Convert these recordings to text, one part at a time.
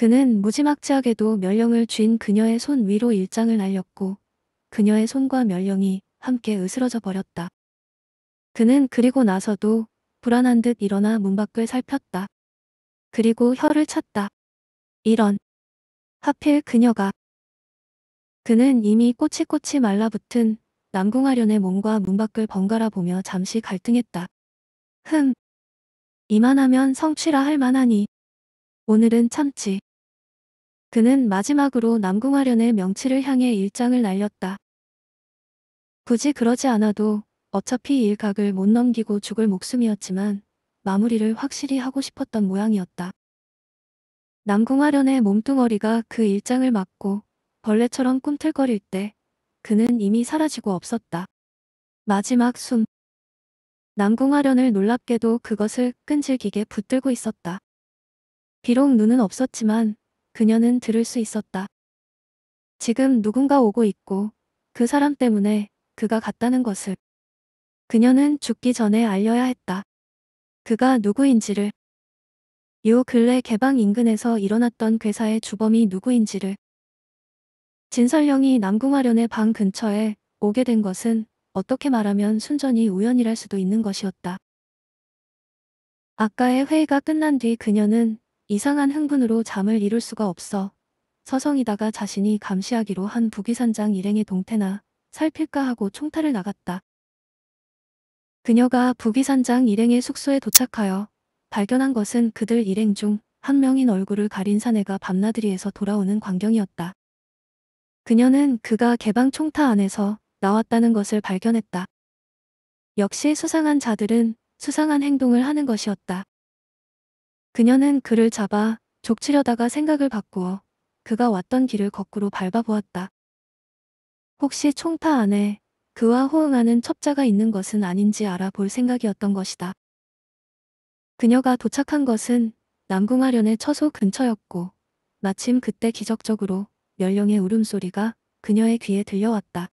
그는 무지막지하게도 멸령을 쥔 그녀의 손 위로 일장을 날렸고 그녀의 손과 멸령이 함께 으스러져 버렸다. 그는 그리고 나서도 불안한 듯 일어나 문 밖을 살폈다. 그리고 혀를 찼다. 이런. 하필 그녀가. 그는 이미 꼬치꼬치 말라붙은 남궁아련의 몸과 문 밖을 번갈아 보며 잠시 갈등했다. 흠. 이만하면 성취라 할 만하니. 오늘은 참지. 그는 마지막으로 남궁화련의 명치를 향해 일장을 날렸다. 굳이 그러지 않아도 어차피 일각을 못 넘기고 죽을 목숨이었지만 마무리를 확실히 하고 싶었던 모양이었다. 남궁화련의 몸뚱어리가 그 일장을 막고 벌레처럼 꿈틀거릴 때 그는 이미 사라지고 없었다. 마지막 숨. 남궁화련을 놀랍게도 그것을 끈질기게 붙들고 있었다. 비록 눈은 없었지만 그녀는 들을 수 있었다. 지금 누군가 오고 있고 그 사람 때문에 그가 갔다는 것을. 그녀는 죽기 전에 알려야 했다. 그가 누구인지를. 요 근래 개방 인근에서 일어났던 괴사의 주범이 누구인지를. 진설령이 남궁화련의 방 근처에 오게 된 것은 어떻게 말하면 순전히 우연이랄 수도 있는 것이었다. 아까의 회의가 끝난 뒤 그녀는 이상한 흥분으로 잠을 이룰 수가 없어 서성이다가 자신이 감시하기로 한 부기산장 일행의 동태나 살필까 하고 총타를 나갔다. 그녀가 부기산장 일행의 숙소에 도착하여 발견한 것은 그들 일행 중 한 명인 얼굴을 가린 사내가 밤나들이에서 돌아오는 광경이었다. 그녀는 그가 개방 총타 안에서 나왔다는 것을 발견했다. 역시 수상한 자들은 수상한 행동을 하는 것이었다. 그녀는 그를 잡아 족치려다가 생각을 바꾸어 그가 왔던 길을 거꾸로 밟아보았다. 혹시 총타 안에 그와 호응하는 첩자가 있는 것은 아닌지 알아볼 생각이었던 것이다. 그녀가 도착한 것은 남궁하련의 처소 근처였고 마침 그때 기적적으로 멸령의 울음소리가 그녀의 귀에 들려왔다.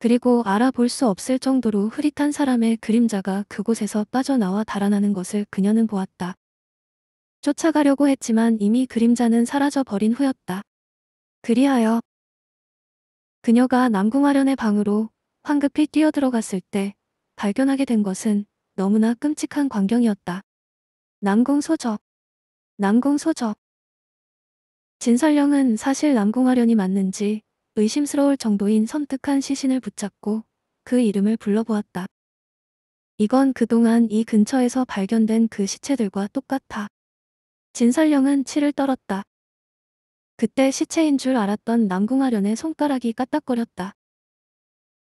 그리고 알아볼 수 없을 정도로 흐릿한 사람의 그림자가 그곳에서 빠져나와 달아나는 것을 그녀는 보았다. 쫓아가려고 했지만 이미 그림자는 사라져 버린 후였다. 그리하여 그녀가 남궁화련의 방으로 황급히 뛰어들어갔을 때 발견하게 된 것은 너무나 끔찍한 광경이었다. 남궁소적 남궁소적 진설령은 사실 남궁화련이 맞는지 의심스러울 정도인 섬뜩한 시신을 붙잡고 그 이름을 불러보았다. 이건 그동안 이 근처에서 발견된 그 시체들과 똑같아. 진설령은 치를 떨었다. 그때 시체인 줄 알았던 남궁하련의 손가락이 까딱거렸다.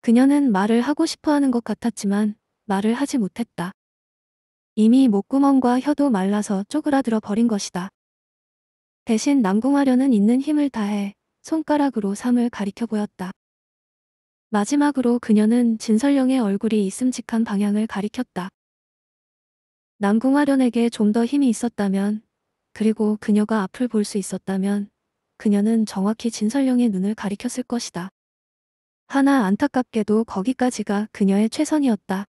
그녀는 말을 하고 싶어하는 것 같았지만 말을 하지 못했다. 이미 목구멍과 혀도 말라서 쪼그라들어 버린 것이다. 대신 남궁하련은 있는 힘을 다해 손가락으로 삼을 가리켜 보였다. 마지막으로 그녀는 진설령의 얼굴이 있음직한 방향을 가리켰다. 남궁화련에게 좀 더 힘이 있었다면 그리고 그녀가 앞을 볼 수 있었다면 그녀는 정확히 진설령의 눈을 가리켰을 것이다. 하나 안타깝게도 거기까지가 그녀의 최선이었다.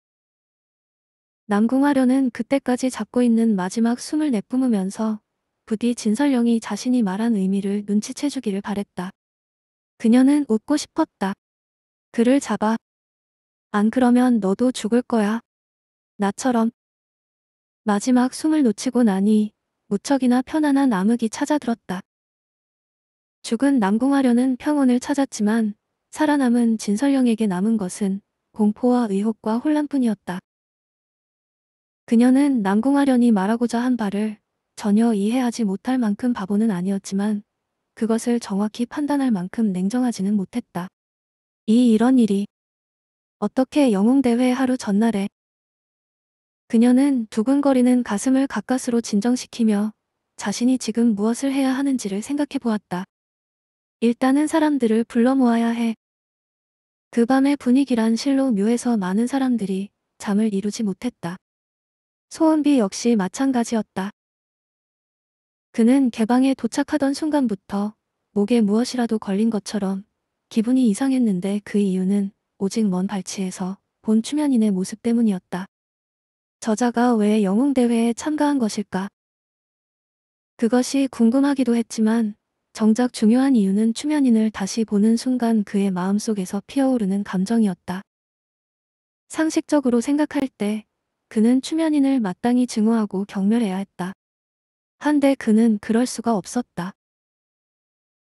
남궁화련은 그때까지 잡고 있는 마지막 숨을 내뿜으면서 부디 진설영이 자신이 말한 의미를 눈치채주기를 바랬다. 그녀는 웃고 싶었다. 그를 잡아. 안 그러면 너도 죽을 거야. 나처럼. 마지막 숨을 놓치고 나니 무척이나 편안한 암흑이 찾아들었다. 죽은 남궁하려는 평온을 찾았지만 살아남은 진설영에게 남은 것은 공포와 의혹과 혼란뿐이었다. 그녀는 남궁하련이 말하고자 한 바를 전혀 이해하지 못할 만큼 바보는 아니었지만 그것을 정확히 판단할 만큼 냉정하지는 못했다. 이 이런 일이 어떻게 영웅대회 하루 전날에 그녀는 두근거리는 가슴을 가까스로 진정시키며 자신이 지금 무엇을 해야 하는지를 생각해 보았다. 일단은 사람들을 불러 모아야 해. 그 밤의 분위기란 실로 묘해서 많은 사람들이 잠을 이루지 못했다. 소은비 역시 마찬가지였다. 그는 개방에 도착하던 순간부터 목에 무엇이라도 걸린 것처럼 기분이 이상했는데 그 이유는 오직 먼 발치에서 본 추면인의 모습 때문이었다. 저자가 왜 영웅대회에 참가한 것일까? 그것이 궁금하기도 했지만 정작 중요한 이유는 추면인을 다시 보는 순간 그의 마음속에서 피어오르는 감정이었다. 상식적으로 생각할 때 그는 추면인을 마땅히 증오하고 경멸해야 했다. 한데 그는 그럴 수가 없었다.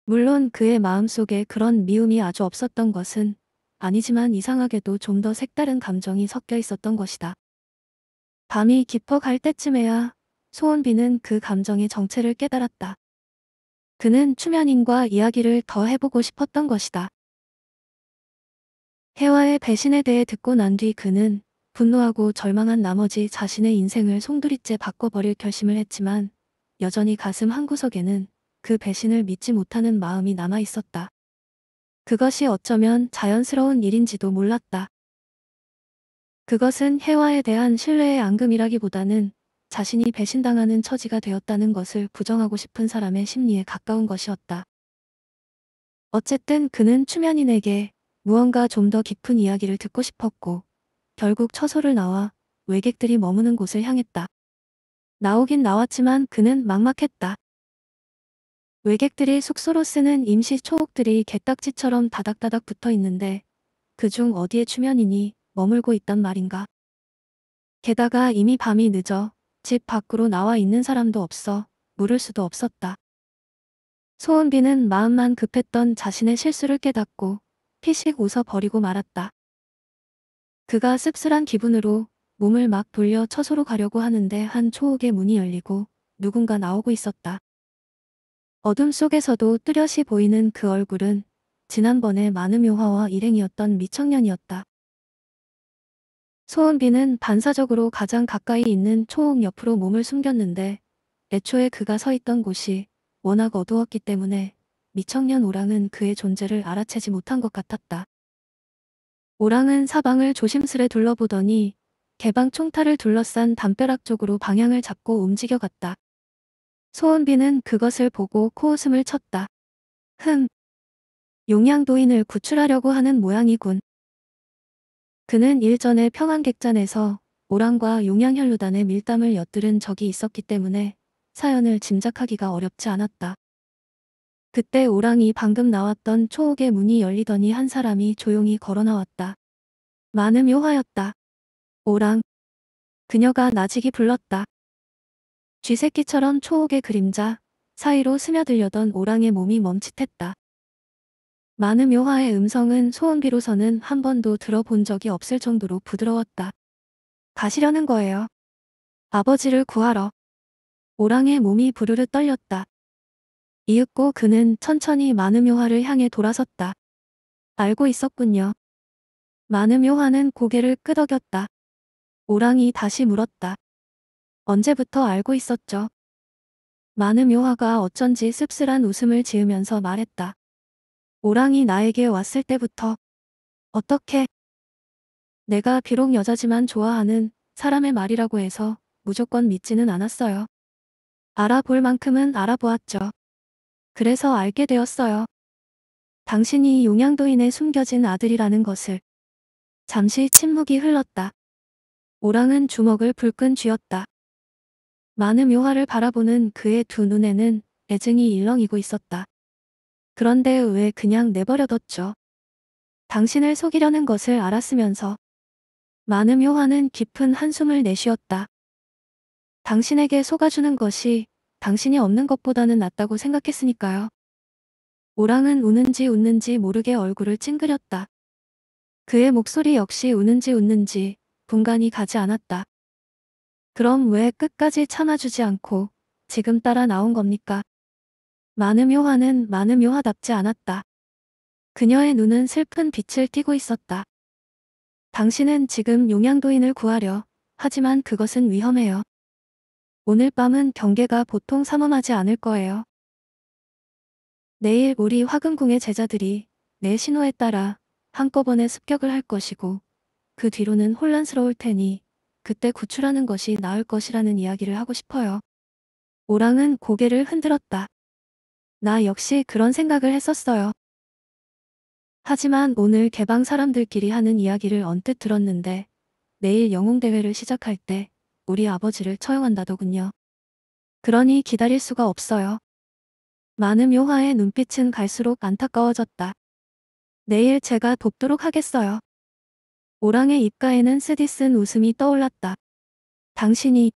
물론 그의 마음속에 그런 미움이 아주 없었던 것은 아니지만 이상하게도 좀 더 색다른 감정이 섞여 있었던 것이다. 밤이 깊어갈 때쯤에야 소원비는 그 감정의 정체를 깨달았다. 그는 추면인과 이야기를 더 해보고 싶었던 것이다. 해와의 배신에 대해 듣고 난 뒤 그는 분노하고 절망한 나머지 자신의 인생을 송두리째 바꿔버릴 결심을 했지만 여전히 가슴 한구석에는 그 배신을 믿지 못하는 마음이 남아 있었다. 그것이 어쩌면 자연스러운 일인지도 몰랐다. 그것은 혜화에 대한 신뢰의 앙금이라기보다는 자신이 배신당하는 처지가 되었다는 것을 부정하고 싶은 사람의 심리에 가까운 것이었다. 어쨌든 그는 추면인에게 무언가 좀 더 깊은 이야기를 듣고 싶었고 결국 처소를 나와 외객들이 머무는 곳을 향했다. 나오긴 나왔지만 그는 막막했다. 외객들이 숙소로 쓰는 임시 초옥들이 개딱지처럼 다닥다닥 붙어 있는데 그중 어디에 추면이니 머물고 있단 말인가. 게다가 이미 밤이 늦어 집 밖으로 나와 있는 사람도 없어 물을 수도 없었다. 소은비는 마음만 급했던 자신의 실수를 깨닫고 피식 웃어 버리고 말았다. 그가 씁쓸한 기분으로 몸을 막 돌려 처소로 가려고 하는데 한 초옥의 문이 열리고 누군가 나오고 있었다. 어둠 속에서도 뚜렷이 보이는 그 얼굴은 지난번에 많은 묘화와 일행이었던 미청년이었다. 소은비는 반사적으로 가장 가까이 있는 초옥 옆으로 몸을 숨겼는데 애초에 그가 서 있던 곳이 워낙 어두웠기 때문에 미청년 오랑은 그의 존재를 알아채지 못한 것 같았다. 오랑은 사방을 조심스레 둘러보더니 개방 총탈을 둘러싼 담벼락 쪽으로 방향을 잡고 움직여갔다. 소은비는 그것을 보고 코웃음을 쳤다. 흠. 용양도인을 구출하려고 하는 모양이군. 그는 일전에 평안객잔에서 오랑과 용양혈루단의 밀담을 엿들은 적이 있었기 때문에 사연을 짐작하기가 어렵지 않았다. 그때 오랑이 방금 나왔던 초옥의 문이 열리더니 한 사람이 조용히 걸어나왔다. 많은묘하였다 오랑. 그녀가 나직이 불렀다. 쥐새끼처럼 초옥의 그림자 사이로 스며들려던 오랑의 몸이 멈칫했다. 많은 묘화의 음성은 소원비로서는 한 번도 들어본 적이 없을 정도로 부드러웠다. 가시려는 거예요. 아버지를 구하러. 오랑의 몸이 부르르 떨렸다. 이윽고 그는 천천히 많은 묘화를 향해 돌아섰다. 알고 있었군요. 많은 묘화는 고개를 끄덕였다. 오랑이 다시 물었다. 언제부터 알고 있었죠? 많은 묘화가 어쩐지 씁쓸한 웃음을 지으면서 말했다. 오랑이 나에게 왔을 때부터 어떻게 내가 비록 여자지만 좋아하는 사람의 말이라고 해서 무조건 믿지는 않았어요. 알아볼 만큼은 알아보았죠. 그래서 알게 되었어요. 당신이 용양도인의 숨겨진 아들이라는 것을. 잠시 침묵이 흘렀다. 오랑은 주먹을 불끈 쥐었다. 많은 묘화를 바라보는 그의 두 눈에는 애증이 일렁이고 있었다. 그런데 왜 그냥 내버려뒀죠? 당신을 속이려는 것을 알았으면서 많은 묘화는 깊은 한숨을 내쉬었다. 당신에게 속아주는 것이 당신이 없는 것보다는 낫다고 생각했으니까요. 오랑은 우는지 웃는지 모르게 얼굴을 찡그렸다. 그의 목소리 역시 우는지 웃는지 분간이 가지 않았다. 그럼 왜 끝까지 참아주지 않고 지금 따라 나온 겁니까? 많은 묘화는 많은 묘화답지 않았다. 그녀의 눈은 슬픈 빛을 띠고 있었다. 당신은 지금 용양도인을 구하려 하지만 그것은 위험해요. 오늘 밤은 경계가 보통 삼엄하지 않을 거예요. 내일 우리 화금궁의 제자들이 내 신호에 따라 한꺼번에 습격을 할 것이고 그 뒤로는 혼란스러울 테니 그때 구출하는 것이 나을 것이라는 이야기를 하고 싶어요. 오랑은 고개를 흔들었다. 나 역시 그런 생각을 했었어요. 하지만 오늘 개방 사람들끼리 하는 이야기를 언뜻 들었는데 내일 영웅대회를 시작할 때 우리 아버지를 처형한다더군요. 그러니 기다릴 수가 없어요. 많은 요화의 눈빛은 갈수록 안타까워졌다. 내일 제가 돕도록 하겠어요. 오랑의 입가에는 쓰디쓴 웃음이 떠올랐다. 당신이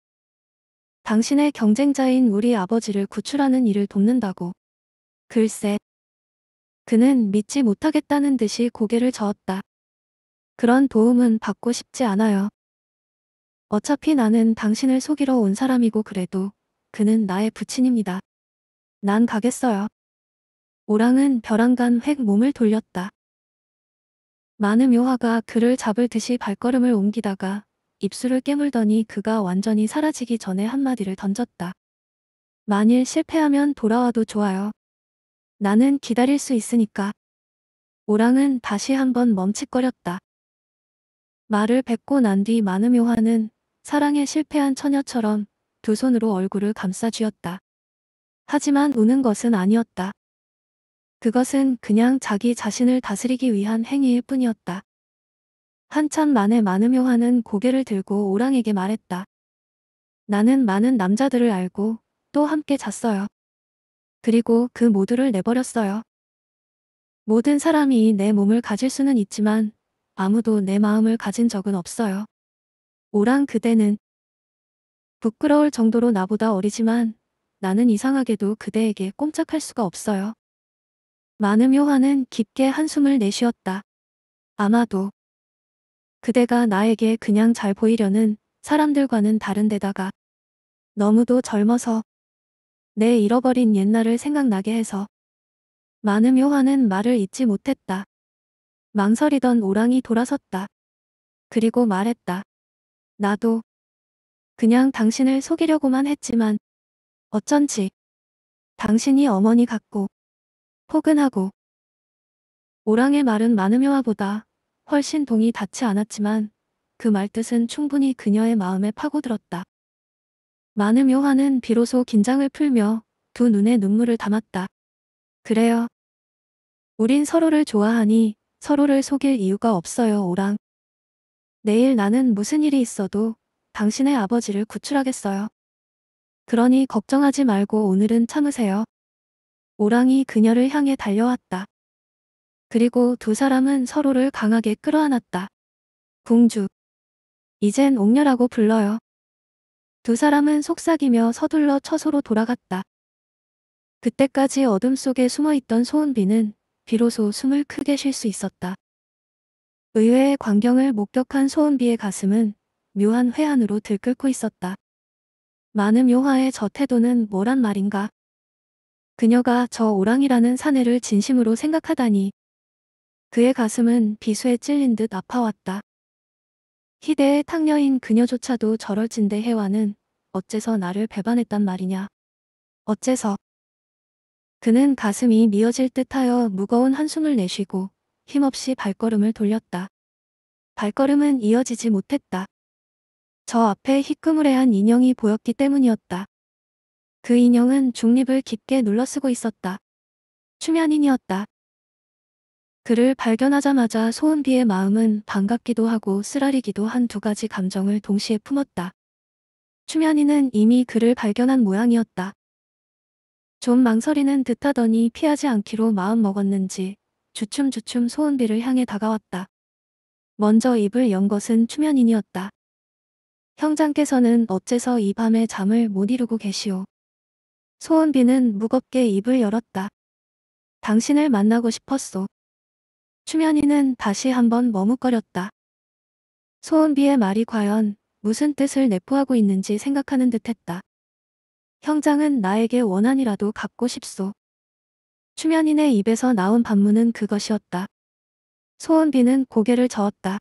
당신의 경쟁자인 우리 아버지를 구출하는 일을 돕는다고. 글쎄. 그는 믿지 못하겠다는 듯이 고개를 저었다. 그런 도움은 받고 싶지 않아요. 어차피 나는 당신을 속이러 온 사람이고 그래도 그는 나의 부친입니다. 난 가겠어요. 오랑은 벼랑간 획 몸을 돌렸다. 많은 묘화가 그를 잡을 듯이 발걸음을 옮기다가 입술을 깨물더니 그가 완전히 사라지기 전에 한마디를 던졌다. 만일 실패하면 돌아와도 좋아요. 나는 기다릴 수 있으니까. 오랑은 다시 한번 멈칫거렸다. 말을 뱉고 난 뒤 마음요화는 사랑에 실패한 처녀처럼 두 손으로 얼굴을 감싸 쥐었다. 하지만 우는 것은 아니었다. 그것은 그냥 자기 자신을 다스리기 위한 행위일 뿐이었다. 한참 만에 마누묘하는 고개를 들고 오랑에게 말했다. 나는 많은 남자들을 알고 또 함께 잤어요. 그리고 그 모두를 내버렸어요. 모든 사람이 내 몸을 가질 수는 있지만 아무도 내 마음을 가진 적은 없어요. 오랑 그대는 부끄러울 정도로 나보다 어리지만 나는 이상하게도 그대에게 꼼짝할 수가 없어요. 많음 요한는 깊게 한숨을 내쉬었다. 아마도 그대가 나에게 그냥 잘 보이려는 사람들과는 다른 데다가 너무도 젊어서 내 잃어버린 옛날을 생각나게 해서 많음 요한은 말을 잊지 못했다. 망설이던 오랑이 돌아섰다. 그리고 말했다. 나도 그냥 당신을 속이려고만 했지만 어쩐지 당신이 어머니 같고 포근하고 오랑의 말은 마누묘화보다 훨씬 동이 닿지 않았지만 그 말뜻은 충분히 그녀의 마음에 파고들었다. 마누묘화는 비로소 긴장을 풀며 두 눈에 눈물을 담았다. 그래요. 우린 서로를 좋아하니 서로를 속일 이유가 없어요, 오랑. 내일 나는 무슨 일이 있어도 당신의 아버지를 구출하겠어요. 그러니 걱정하지 말고 오늘은 참으세요. 오랑이 그녀를 향해 달려왔다. 그리고 두 사람은 서로를 강하게 끌어안았다. 공주. 이젠 옥녀라고 불러요. 두 사람은 속삭이며 서둘러 처소로 돌아갔다. 그때까지 어둠 속에 숨어있던 소은비는 비로소 숨을 크게 쉴 수 있었다. 의외의 광경을 목격한 소은비의 가슴은 묘한 회한으로 들끓고 있었다. 많은 묘화의 저 태도는 뭐란 말인가? 그녀가 저 오랑이라는 사내를 진심으로 생각하다니. 그의 가슴은 비수에 찔린 듯 아파왔다. 희대의 탕녀인 그녀조차도 저럴진데 혜화는 어째서 나를 배반했단 말이냐. 어째서. 그는 가슴이 미어질 듯하여 무거운 한숨을 내쉬고 힘없이 발걸음을 돌렸다. 발걸음은 이어지지 못했다. 저 앞에 희끄무레한 인형이 보였기 때문이었다. 그 인형은 중립을 깊게 눌러쓰고 있었다. 추면인이었다. 그를 발견하자마자 소은비의 마음은 반갑기도 하고 쓰라리기도 한 두 가지 감정을 동시에 품었다. 추면인은 이미 그를 발견한 모양이었다. 좀 망설이는 듯하더니 피하지 않기로 마음먹었는지 주춤주춤 소은비를 향해 다가왔다. 먼저 입을 연 것은 추면인이었다. 형장께서는 어째서 이 밤에 잠을 못 이루고 계시오. 소은비는 무겁게 입을 열었다. 당신을 만나고 싶었소. 추면이는 다시 한번 머뭇거렸다. 소은비의 말이 과연 무슨 뜻을 내포하고 있는지 생각하는 듯했다. 형장은 나에게 원한이라도 갖고 싶소. 추면인의 입에서 나온 반문은 그것이었다. 소은비는 고개를 저었다.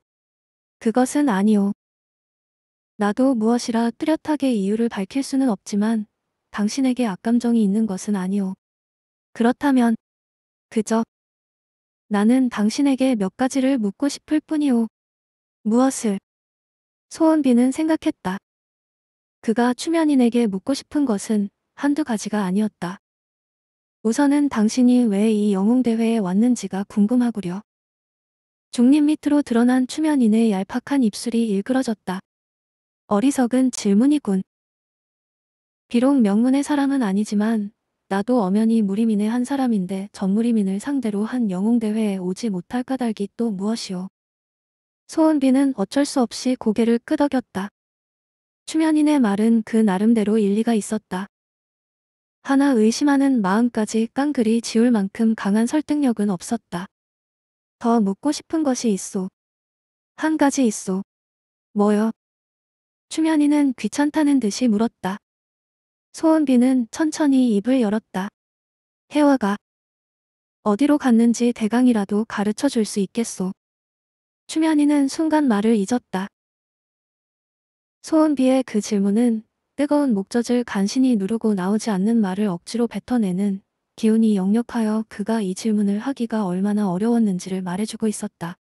그것은 아니오. 나도 무엇이라 뚜렷하게 이유를 밝힐 수는 없지만 당신에게 악감정이 있는 것은 아니오. 그렇다면 그저 나는 당신에게 몇 가지를 묻고 싶을 뿐이오. 무엇을? 소원비는 생각했다. 그가 추면인에게 묻고 싶은 것은 한두 가지가 아니었다. 우선은 당신이 왜 이 영웅대회에 왔는지가 궁금하구려. 중립 밑으로 드러난 추면인의 얄팍한 입술이 일그러졌다. 어리석은 질문이군. 비록 명문의 사람은 아니지만 나도 엄연히 무리민의 한 사람인데 전무리민을 상대로 한 영웅대회에 오지 못할 까닭이 또 무엇이오. 소은비는 어쩔 수 없이 고개를 끄덕였다. 추면인의 말은 그 나름대로 일리가 있었다. 하나 의심하는 마음까지 깡그리 지울 만큼 강한 설득력은 없었다. 더 묻고 싶은 것이 있소. 한 가지 있소. 뭐요? 추면이는 귀찮다는 듯이 물었다. 소은비는 천천히 입을 열었다. 혜화가 어디로 갔는지 대강이라도 가르쳐 줄 수 있겠소. 추면이는 순간 말을 잊었다. 소은비의 그 질문은 뜨거운 목젖을 간신히 누르고 나오지 않는 말을 억지로 뱉어내는 기운이 역력하여 그가 이 질문을 하기가 얼마나 어려웠는지를 말해주고 있었다.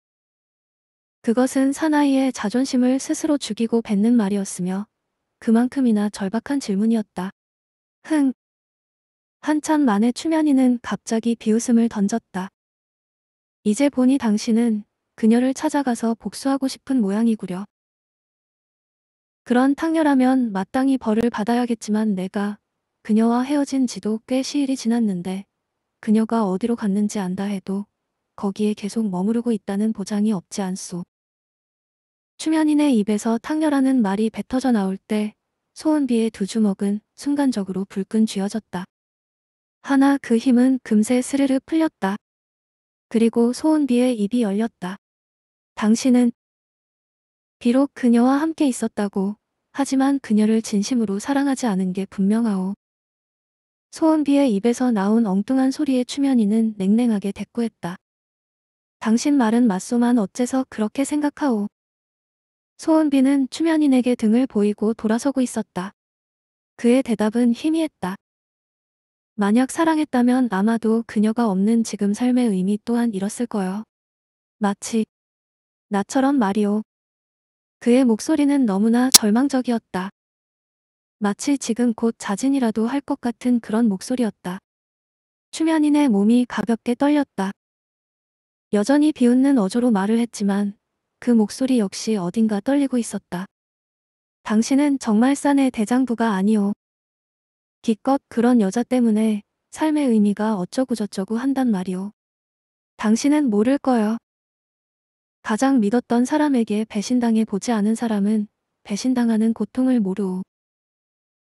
그것은 사나이의 자존심을 스스로 죽이고 뱉는 말이었으며 그만큼이나 절박한 질문이었다. 흥. 한참 만에 추면이는 갑자기 비웃음을 던졌다. 이제 보니 당신은 그녀를 찾아가서 복수하고 싶은 모양이구려. 그런 탕녀라면 마땅히 벌을 받아야겠지만 내가 그녀와 헤어진 지도 꽤 시일이 지났는데 그녀가 어디로 갔는지 안다 해도 거기에 계속 머무르고 있다는 보장이 없지 않소. 추면인의 입에서 탕녀라는 말이 뱉어져 나올 때 소은비의 두 주먹은 순간적으로 불끈 쥐어졌다. 하나 그 힘은 금세 스르르 풀렸다. 그리고 소은비의 입이 열렸다. 당신은 비록 그녀와 함께 있었다고 하지만 그녀를 진심으로 사랑하지 않은 게 분명하오. 소은비의 입에서 나온 엉뚱한 소리에 추면이는 냉랭하게 대꾸했다. 당신 말은 맞소만 어째서 그렇게 생각하오. 소은비는 추면인에게 등을 보이고 돌아서고 있었다. 그의 대답은 희미했다. 만약 사랑했다면 아마도 그녀가 없는 지금 삶의 의미 또한 잃었을 거요. 마치 나처럼 말이오. 그의 목소리는 너무나 절망적이었다. 마치 지금 곧 자진이라도 할 것 같은 그런 목소리였다. 추면인의 몸이 가볍게 떨렸다. 여전히 비웃는 어조로 말을 했지만 그 목소리 역시 어딘가 떨리고 있었다. 당신은 정말 싼의 대장부가 아니오. 기껏 그런 여자 때문에 삶의 의미가 어쩌고저쩌고 한단 말이오. 당신은 모를 거야. 가장 믿었던 사람에게 배신당해 보지 않은 사람은 배신당하는 고통을 모르오.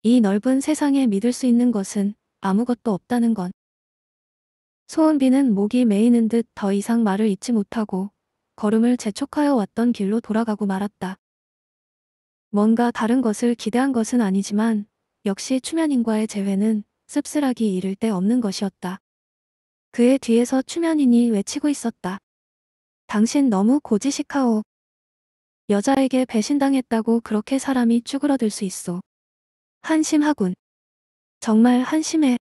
이 넓은 세상에 믿을 수 있는 것은 아무것도 없다는 것. 소은비는 목이 메이는 듯 더 이상 말을 잇지 못하고 걸음을 재촉하여 왔던 길로 돌아가고 말았다. 뭔가 다른 것을 기대한 것은 아니지만 역시 추면인과의 재회는 씁쓸하기 이를 데 없는 것이었다. 그의 뒤에서 추면인이 외치고 있었다. 당신 너무 고지식하오. 여자에게 배신당했다고 그렇게 사람이 쭈그러들 수 있어. 한심하군. 정말 한심해.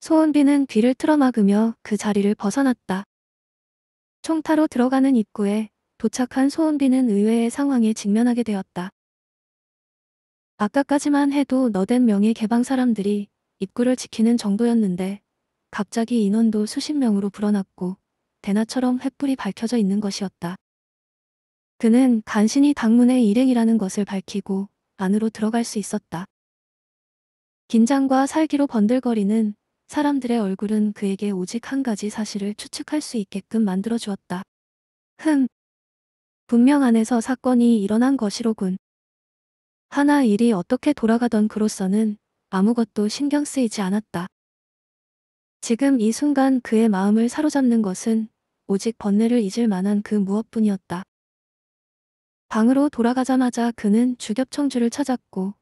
소은비는 귀를 틀어막으며 그 자리를 벗어났다. 총타로 들어가는 입구에 도착한 소은비는 의외의 상황에 직면하게 되었다. 아까까지만 해도 너댓 명의 개방 사람들이 입구를 지키는 정도였는데 갑자기 인원도 수십 명으로 불어났고 대낮처럼 횃불이 밝혀져 있는 것이었다. 그는 간신히 당문의 일행이라는 것을 밝히고 안으로 들어갈 수 있었다. 긴장과 살기로 번들거리는 사람들의 얼굴은 그에게 오직 한 가지 사실을 추측할 수 있게끔 만들어 주었다. 흠. 분명 안에서 사건이 일어난 것이로군. 하나 일이 어떻게 돌아가던 그로서는 아무것도 신경 쓰이지 않았다. 지금 이 순간 그의 마음을 사로잡는 것은 오직 번뇌를 잊을 만한 그 무엇뿐이었다. 방으로 돌아가자마자 그는 주겹청주를 찾았고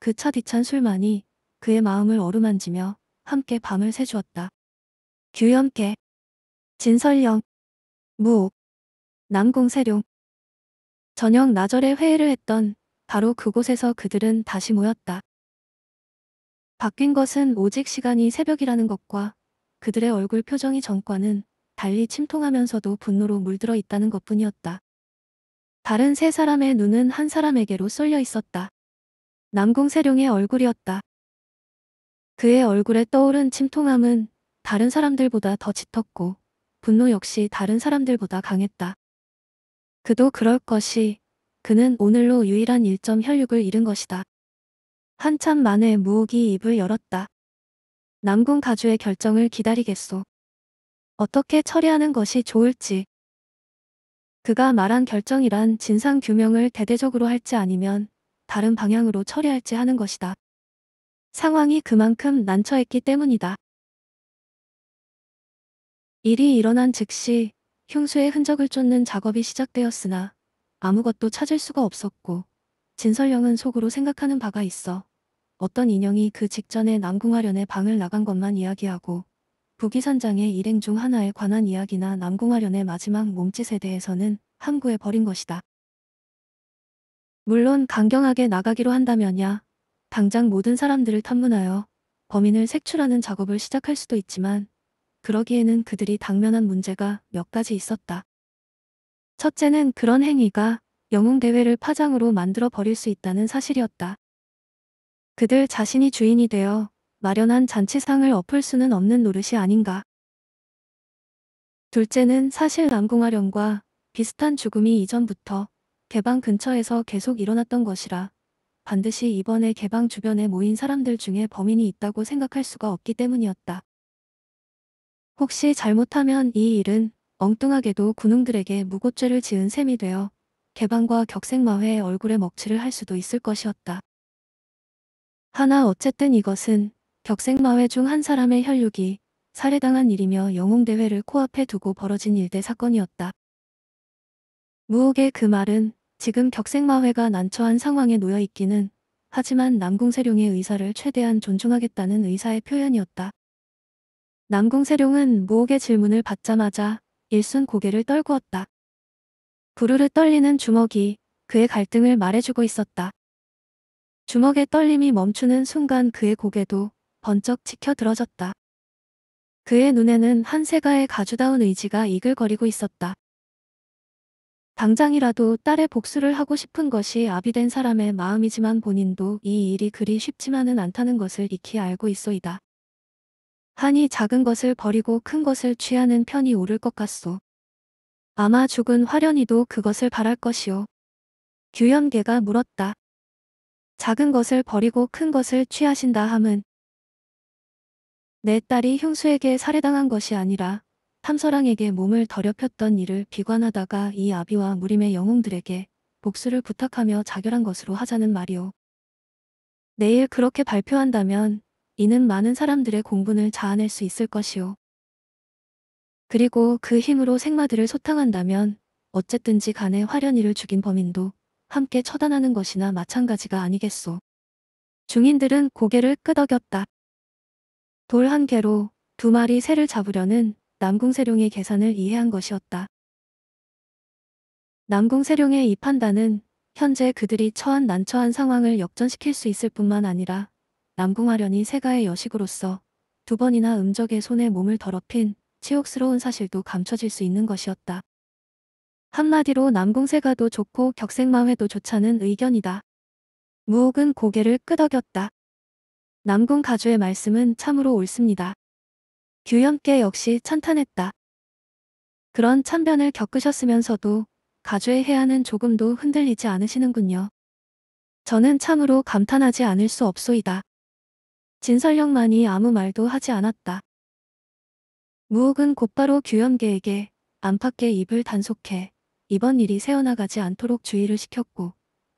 그차 뒤찬 술만이 그의 마음을 어루만지며 함께 밤을 새주었다. 규염계, 진설영, 무옥, 남궁세룡 저녁 나절에 회의를 했던 바로 그곳에서 그들은 다시 모였다. 바뀐 것은 오직 시간이 새벽이라는 것과 그들의 얼굴 표정이 전과는 달리 침통하면서도 분노로 물들어 있다는 것뿐이었다. 다른 세 사람의 눈은 한 사람에게로 쏠려 있었다. 남궁세룡의 얼굴이었다. 그의 얼굴에 떠오른 침통함은 다른 사람들보다 더 짙었고 분노 역시 다른 사람들보다 강했다. 그도 그럴 것이 그는 오늘로 유일한 일점 혈육을 잃은 것이다. 한참 만에 무옥이 입을 열었다. 남궁 가주의 결정을 기다리겠소. 어떻게 처리하는 것이 좋을지. 그가 말한 결정이란 진상 규명을 대대적으로 할지 아니면 다른 방향으로 처리할지 하는 것이다. 상황이 그만큼 난처했기 때문이다. 일이 일어난 즉시 흉수의 흔적을 쫓는 작업이 시작되었으나 아무것도 찾을 수가 없었고 진설영은 속으로 생각하는 바가 있어 어떤 인형이 그 직전에 남궁하련의 방을 나간 것만 이야기하고 부기선장의 일행 중 하나에 관한 이야기나 남궁하련의 마지막 몸짓에 대해서는 함구해 버린 것이다. 물론 강경하게 나가기로 한다면야 당장 모든 사람들을 탐문하여 범인을 색출하는 작업을 시작할 수도 있지만 그러기에는 그들이 당면한 문제가 몇 가지 있었다. 첫째는 그런 행위가 영웅대회를 파장으로 만들어 버릴 수 있다는 사실이었다. 그들 자신이 주인이 되어 마련한 잔치상을 엎을 수는 없는 노릇이 아닌가. 둘째는 사실 남궁아령과 비슷한 죽음이 이전부터 개방 근처에서 계속 일어났던 것이라 반드시 이번에 개방 주변에 모인 사람들 중에 범인이 있다고 생각할 수가 없기 때문이었다. 혹시 잘못하면 이 일은 엉뚱하게도 군웅들에게 무고죄를 지은 셈이 되어 개방과 격생마회의 얼굴에 먹칠을 할 수도 있을 것이었다. 하나 어쨌든 이것은 격생마회중 한 사람의 혈육이 살해당한 일이며 영웅대회를 코앞에 두고 벌어진 일대 사건이었다. 무옥의 그 말은 지금 격생마회가 난처한 상황에 놓여 있기는 하지만 남궁세룡의 의사를 최대한 존중하겠다는 의사의 표현이었다. 남궁세룡은 무옥의 질문을 받자마자 일순 고개를 떨구었다. 부르르 떨리는 주먹이 그의 갈등을 말해주고 있었다. 주먹의 떨림이 멈추는 순간 그의 고개도 번쩍 치켜 들어졌다. 그의 눈에는 한세가의 가주다운 의지가 이글거리고 있었다. 당장이라도 딸의 복수를 하고 싶은 것이 아비된 사람의 마음이지만 본인도 이 일이 그리 쉽지만은 않다는 것을 익히 알고 있소이다. 하니 작은 것을 버리고 큰 것을 취하는 편이 옳을 것 같소. 아마 죽은 화련이도 그것을 바랄 것이오. 규현계가 물었다. 작은 것을 버리고 큰 것을 취하신다 함은 내 딸이 형수에게 살해당한 것이 아니라 탐서랑에게 몸을 더럽혔던 이를 비관하다가 이 아비와 무림의 영웅들에게 복수를 부탁하며 자결한 것으로 하자는 말이오. 내일 그렇게 발표한다면 이는 많은 사람들의 공분을 자아낼 수 있을 것이오 그리고 그 힘으로 생마들을 소탕한다면 어쨌든지 간에 화련이를 죽인 범인도 함께 처단하는 것이나 마찬가지가 아니겠소. 중인들은 고개를 끄덕였다. 돌 한 개로 두 마리 새를 잡으려는 남궁세룡의 계산을 이해한 것이었다. 남궁세룡의 이 판단은 현재 그들이 처한 난처한 상황을 역전시킬 수 있을 뿐만 아니라 남궁하련이 세가의 여식으로서 두 번이나 음적의 손에 몸을 더럽힌 치욕스러운 사실도 감춰질 수 있는 것이었다. 한마디로 남궁세가도 좋고 격생마회도 좋다는 의견이다. 무옥은 고개를 끄덕였다. 남궁 가주의 말씀은 참으로 옳습니다. 규현께 역시 찬탄했다. 그런 참변을 겪으셨으면서도 가주의 해안은 조금도 흔들리지 않으시는군요. 저는 참으로 감탄하지 않을 수 없소이다. 진설령만이 아무 말도 하지 않았다. 무옥은 곧바로 규현계에게 안팎의 입을 단속해 이번 일이 새어나가지 않도록 주의를 시켰고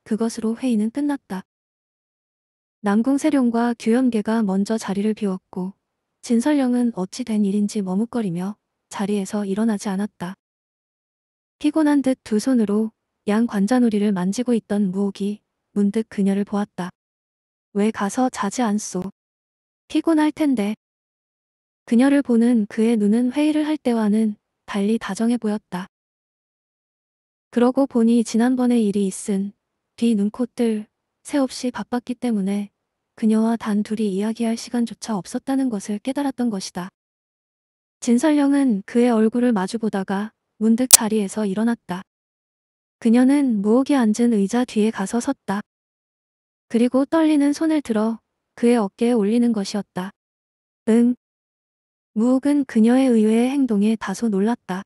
그것으로 회의는 끝났다. 남궁세룡과 규현계가 먼저 자리를 비웠고 진설령은 어찌 된 일인지 머뭇거리며 자리에서 일어나지 않았다. 피곤한 듯 두 손으로 양 관자놀이를 만지고 있던 무옥이 문득 그녀를 보았다. 왜 가서 자지 않소? 피곤할 텐데. 그녀를 보는 그의 눈은 회의를 할 때와는 달리 다정해 보였다. 그러고 보니 지난번에 일이 있은 뒤눈코들새 없이 바빴기 때문에 그녀와 단 둘이 이야기할 시간조차 없었다는 것을 깨달았던 것이다. 진설령은 그의 얼굴을 마주보다가 문득 자리에서 일어났다. 그녀는 무옥이 앉은 의자 뒤에 가서 섰다. 그리고 떨리는 손을 들어 그의 어깨에 올리는 것이었다. 응. 무옥은 그녀의 의외의 행동에 다소 놀랐다.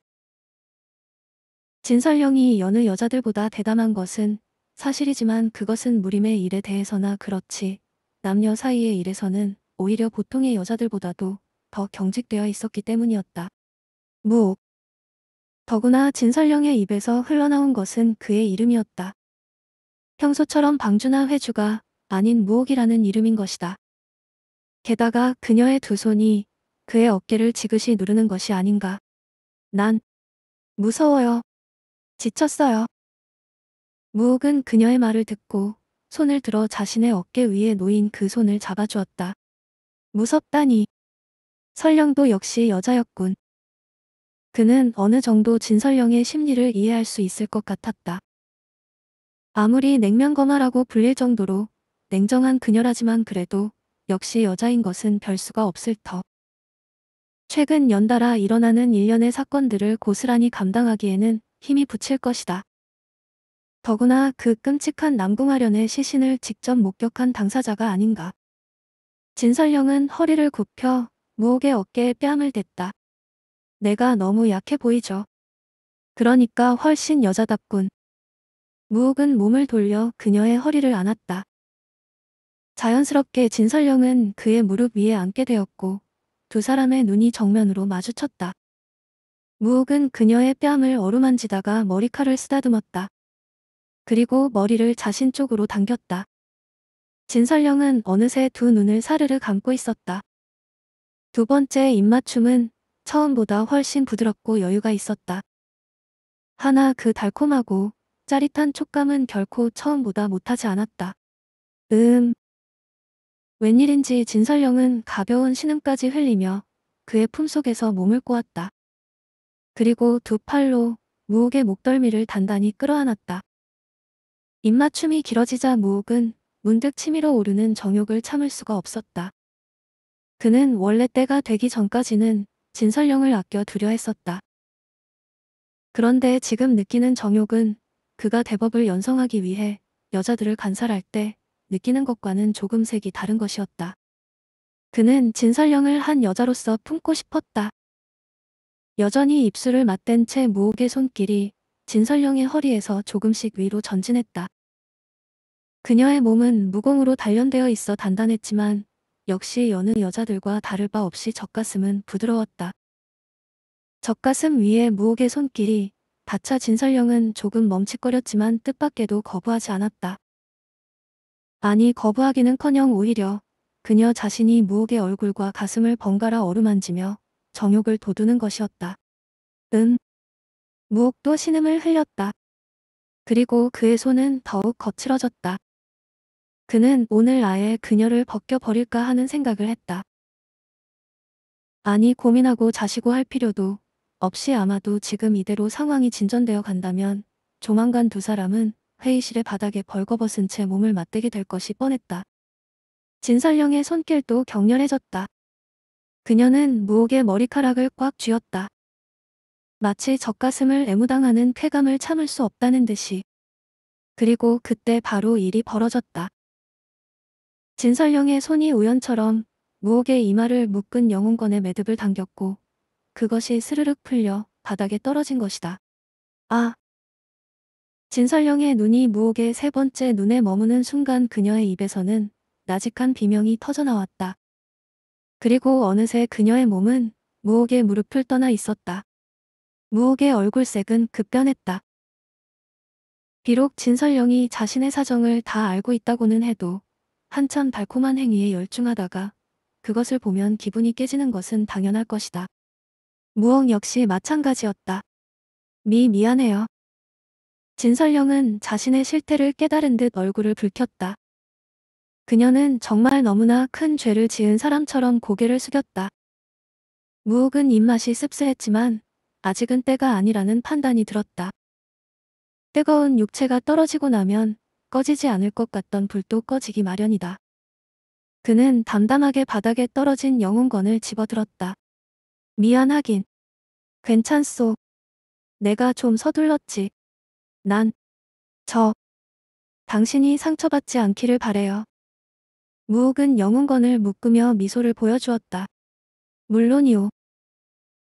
진설령이 여느 여자들보다 대담한 것은 사실이지만 그것은 무림의 일에 대해서나 그렇지 남녀 사이의 일에서는 오히려 보통의 여자들보다도 더 경직되어 있었기 때문이었다. 무옥. 더구나 진설령의 입에서 흘러나온 것은 그의 이름이었다. 평소처럼 방주나 회주가 아닌 무혹이라는 이름인 것이다. 게다가 그녀의 두 손이 그의 어깨를 지그시 누르는 것이 아닌가. 난 무서워요. 지쳤어요. 무혹은 그녀의 말을 듣고 손을 들어 자신의 어깨 위에 놓인 그 손을 잡아주었다. 무섭다니. 설령도 역시 여자였군. 그는 어느 정도 진설령의 심리를 이해할 수 있을 것 같았다. 아무리 냉면 거마라고 불릴 정도로 냉정한 그녀라지만 그래도 역시 여자인 것은 별 수가 없을 터. 최근 연달아 일어나는 일련의 사건들을 고스란히 감당하기에는 힘이 붙일 것이다. 더구나 그 끔찍한 남궁하련의 시신을 직접 목격한 당사자가 아닌가. 진설령은 허리를 굽혀 무옥의 어깨에 뺨을 댔다. 내가 너무 약해 보이죠. 그러니까 훨씬 여자답군. 무옥은 몸을 돌려 그녀의 허리를 안았다. 자연스럽게 진설령은 그의 무릎 위에 앉게 되었고 두 사람의 눈이 정면으로 마주쳤다. 무옥은 그녀의 뺨을 어루만지다가 머리카락을 쓰다듬었다. 그리고 머리를 자신 쪽으로 당겼다. 진설령은 어느새 두 눈을 사르르 감고 있었다. 두 번째 입맞춤은 처음보다 훨씬 부드럽고 여유가 있었다. 하나 그 달콤하고 짜릿한 촉감은 결코 처음보다 못하지 않았다. 음, 웬일인지 진설령은 가벼운 신음까지 흘리며 그의 품속에서 몸을 꼬았다. 그리고 두 팔로 무옥의 목덜미를 단단히 끌어안았다. 입맞춤이 길어지자 무옥은 문득 치밀어 오르는 정욕을 참을 수가 없었다. 그는 원래 때가 되기 전까지는 진설령을 아껴 두려 했었다. 그런데 지금 느끼는 정욕은 그가 대법을 연성하기 위해 여자들을 간살할 때 느끼는 것과는 조금 색이 다른 것이었다. 그는 진설령을 한 여자로서 품고 싶었다. 여전히 입술을 맞댄 채 무옥의 손길이 진설령의 허리에서 조금씩 위로 전진했다. 그녀의 몸은 무공으로 단련되어 있어 단단했지만 역시 여느 여자들과 다를 바 없이 젖가슴은 부드러웠다. 젖가슴 위에 무옥의 손길이 다차 진설령은 조금 멈칫거렸지만 뜻밖에도 거부하지 않았다. 아니 거부하기는커녕 오히려 그녀 자신이 무옥의 얼굴과 가슴을 번갈아 어루만지며 정욕을 돋우는 것이었다. 음. 무옥도 신음을 흘렸다. 그리고 그의 손은 더욱 거칠어졌다. 그는 오늘 아예 그녀를 벗겨버릴까 하는 생각을 했다. 아니 고민하고 자시고 할 필요도 없이 아마도 지금 이대로 상황이 진전되어 간다면 조만간 두 사람은 회의실의 바닥에 벌거벗은 채 몸을 맞대게 될 것이 뻔했다. 진설령의 손길도 격렬해졌다. 그녀는 무옥의 머리카락을 꽉 쥐었다. 마치 젖가슴을 애무당하는 쾌감을 참을 수 없다는 듯이. 그리고 그때 바로 일이 벌어졌다. 진설령의 손이 우연처럼 무옥의 이마를 묶은 영웅건의 매듭을 당겼고 그것이 스르륵 풀려 바닥에 떨어진 것이다. 아, 진설령의 눈이 무옥의 세 번째 눈에 머무는 순간 그녀의 입에서는 나직한 비명이 터져나왔다. 그리고 어느새 그녀의 몸은 무옥의 무릎을 떠나 있었다. 무옥의 얼굴색은 급변했다. 비록 진설령이 자신의 사정을 다 알고 있다고는 해도 한참 달콤한 행위에 열중하다가 그것을 보면 기분이 깨지는 것은 당연할 것이다. 무옥 역시 마찬가지였다. 미 미안해요. 진설령은 자신의 실태를 깨달은 듯 얼굴을 붉혔다. 그녀는 정말 너무나 큰 죄를 지은 사람처럼 고개를 숙였다. 무혹은 입맛이 씁쓸했지만 아직은 때가 아니라는 판단이 들었다. 뜨거운 육체가 떨어지고 나면 꺼지지 않을 것 같던 불도 꺼지기 마련이다. 그는 담담하게 바닥에 떨어진 영웅건을 집어들었다. 미안하긴. 괜찮소. 내가 좀 서둘렀지. 난, 저, 당신이 상처받지 않기를 바래요. 무옥은 영웅건을 묶으며 미소를 보여주었다. 물론이오.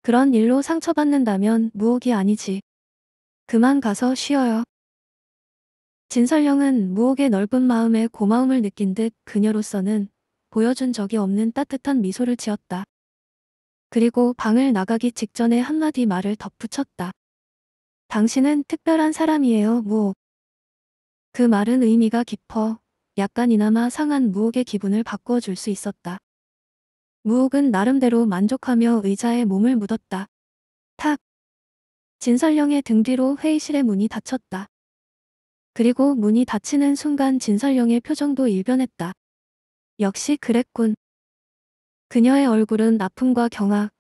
그런 일로 상처받는다면 무옥이 아니지. 그만 가서 쉬어요. 진설령은 무옥의 넓은 마음에 고마움을 느낀 듯 그녀로서는 보여준 적이 없는 따뜻한 미소를 지었다. 그리고 방을 나가기 직전에 한마디 말을 덧붙였다. 당신은 특별한 사람이에요, 무옥. 그 말은 의미가 깊어 약간이나마 상한 무옥의 기분을 바꿔줄 수 있었다. 무옥은 나름대로 만족하며 의자에 몸을 묻었다. 탁! 진설령의 등 뒤로 회의실의 문이 닫혔다. 그리고 문이 닫히는 순간 진설령의 표정도 일변했다. 역시 그랬군. 그녀의 얼굴은 아픔과 경악,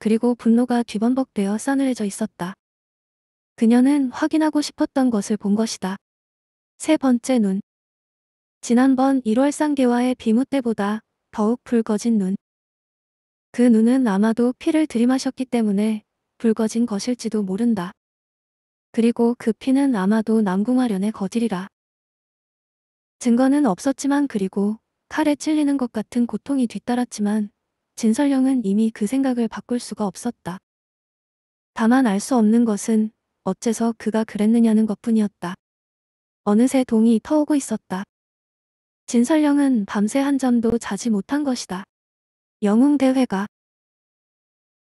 그리고 분노가 뒤범벅되어 싸늘해져 있었다. 그녀는 확인하고 싶었던 것을 본 것이다. 세 번째 눈. 지난번 1월 쌍계와의 비무 때보다 더욱 붉어진 눈. 그 눈은 아마도 피를 들이마셨기 때문에 붉어진 것일지도 모른다. 그리고 그 피는 아마도 남궁화련의 거질이라. 증거는 없었지만 그리고 칼에 찔리는 것 같은 고통이 뒤따랐지만 진설령은 이미 그 생각을 바꿀 수가 없었다. 다만 알 수 없는 것은 어째서 그가 그랬느냐는 것뿐이었다. 어느새 동이 터오고 있었다. 진설령은 밤새 한 잠도 자지 못한 것이다. 영웅대회가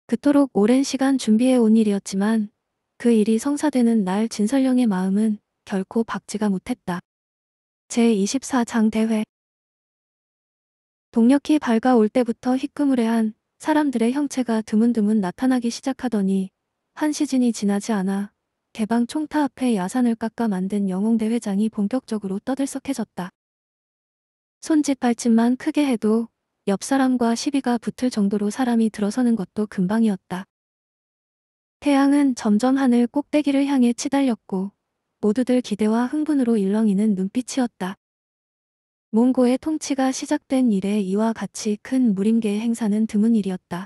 그토록 오랜 시간 준비해 온 일이었지만 그 일이 성사되는 날 진설령의 마음은 결코 박지가 못했다. 제24장 대회 동력이 밝아올 때부터 희끄무레한 사람들의 형체가 드문드문 나타나기 시작하더니 한 시즌이 지나지 않아 개방 총타 앞에 야산을 깎아 만든 영웅대 회장이 본격적으로 떠들썩해졌다. 손짓 발짓만 크게 해도 옆 사람과 시비가 붙을 정도로 사람이 들어서는 것도 금방이었다. 태양은 점점 하늘 꼭대기를 향해 치달렸고 모두들 기대와 흥분으로 일렁이는 눈빛이었다. 몽고의 통치가 시작된 이래 이와 같이 큰 무림계의 행사는 드문 일이었다.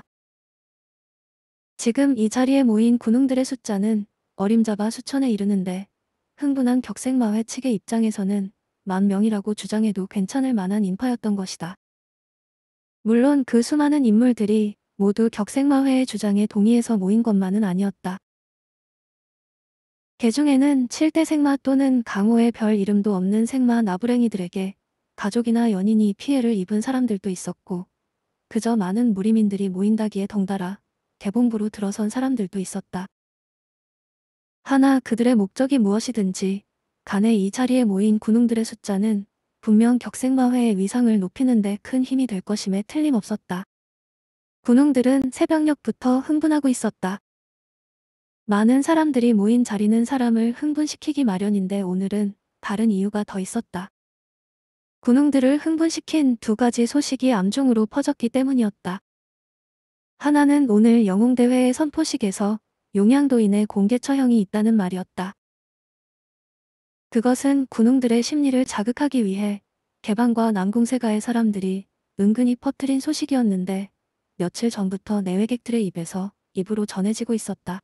지금 이 자리에 모인 군웅들의 숫자는 어림잡아 수천에 이르는데 흥분한 격생마회 측의 입장에서는 만 명이라고 주장해도 괜찮을 만한 인파였던 것이다. 물론 그 수많은 인물들이 모두 격생마회의 주장에 동의해서 모인 것만은 아니었다. 개중에는 7대 생마 또는 강호의 별 이름도 없는 생마 나부랭이들에게 가족이나 연인이 피해를 입은 사람들도 있었고 그저 많은 무리민들이 모인다기에 덩달아 개봉부로 들어선 사람들도 있었다. 하나 그들의 목적이 무엇이든지 간에 이 자리에 모인 군웅들의 숫자는 분명 격생마회의 위상을 높이는 데큰 힘이 될 것임에 틀림없었다. 군웅들은 새벽녘부터 흥분하고 있었다. 많은 사람들이 모인 자리는 사람을 흥분시키기 마련인데 오늘은 다른 이유가 더 있었다. 군웅들을 흥분시킨 두 가지 소식이 암중으로 퍼졌기 때문이었다. 하나는 오늘 영웅대회의 선포식에서 용양도인에 공개처형이 있다는 말이었다. 그것은 군웅들의 심리를 자극하기 위해 개방과 남궁세가의 사람들이 은근히 퍼뜨린 소식이었는데 며칠 전부터 내외객들의 입에서 입으로 전해지고 있었다.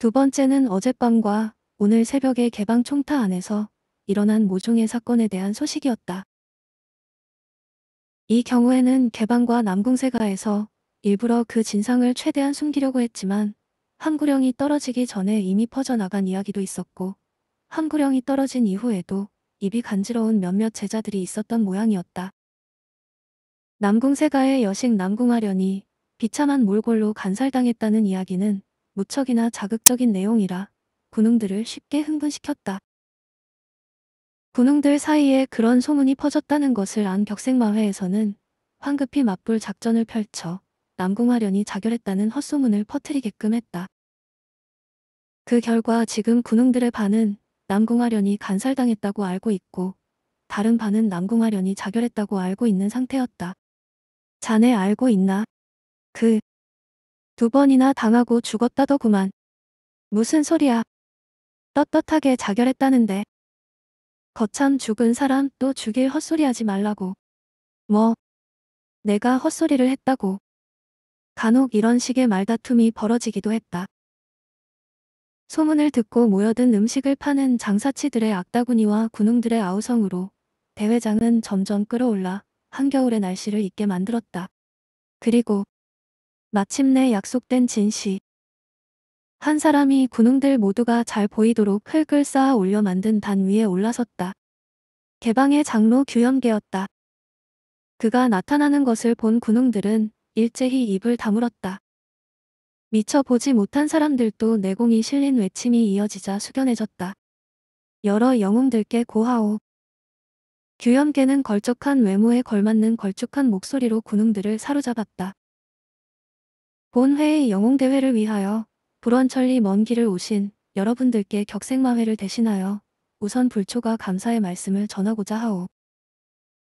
두 번째는 어젯밤과 오늘 새벽의 개방 총타 안에서 일어난 모종의 사건에 대한 소식이었다. 이 경우에는 개방과 남궁세가에서 일부러 그 진상을 최대한 숨기려고 했지만 한구령이 떨어지기 전에 이미 퍼져나간 이야기도 있었고 한구령이 떨어진 이후에도 입이 간지러운 몇몇 제자들이 있었던 모양이었다. 남궁세가의 여식 남궁하련이 비참한 몰골로 간살당했다는 이야기는 무척이나 자극적인 내용이라 군웅들을 쉽게 흥분시켰다. 군웅들 사이에 그런 소문이 퍼졌다는 것을 안벽생마회에서는 황급히 맞불 작전을 펼쳐 남궁화련이 자결했다는 헛소문을 퍼뜨리게끔 했다. 그 결과 지금 군웅들의 반은 남궁화련이 간살당했다고 알고 있고 다른 반은 남궁화련이 자결했다고 알고 있는 상태였다. 자네 알고 있나? 그 두 번이나 당하고 죽었다더구만. 무슨 소리야? 떳떳하게 자결했다는데. 거참 죽은 사람 또 죽일 헛소리하지 말라고. 뭐? 내가 헛소리를 했다고. 간혹 이런 식의 말다툼이 벌어지기도 했다. 소문을 듣고 모여든 음식을 파는 장사치들의 악다구니와 군웅들의 아우성으로 대회장은 점점 끌어올라 한겨울의 날씨를 잊게 만들었다. 그리고 마침내 약속된 진시. 한 사람이 군웅들 모두가 잘 보이도록 흙을 쌓아 올려 만든 단 위에 올라섰다. 개방의 장로 규현계였다. 그가 나타나는 것을 본 군웅들은 일제히 입을 다물었다. 미처 보지 못한 사람들도 내공이 실린 외침이 이어지자 숙연해졌다. 여러 영웅들께 고하오. 규현계는 걸쭉한 외모에 걸맞는 걸쭉한 목소리로 군웅들을 사로잡았다. 본회의 영웅대회를 위하여 불원천리 먼 길을 오신 여러분들께 격생마회를 대신하여 우선 불초가 감사의 말씀을 전하고자 하오.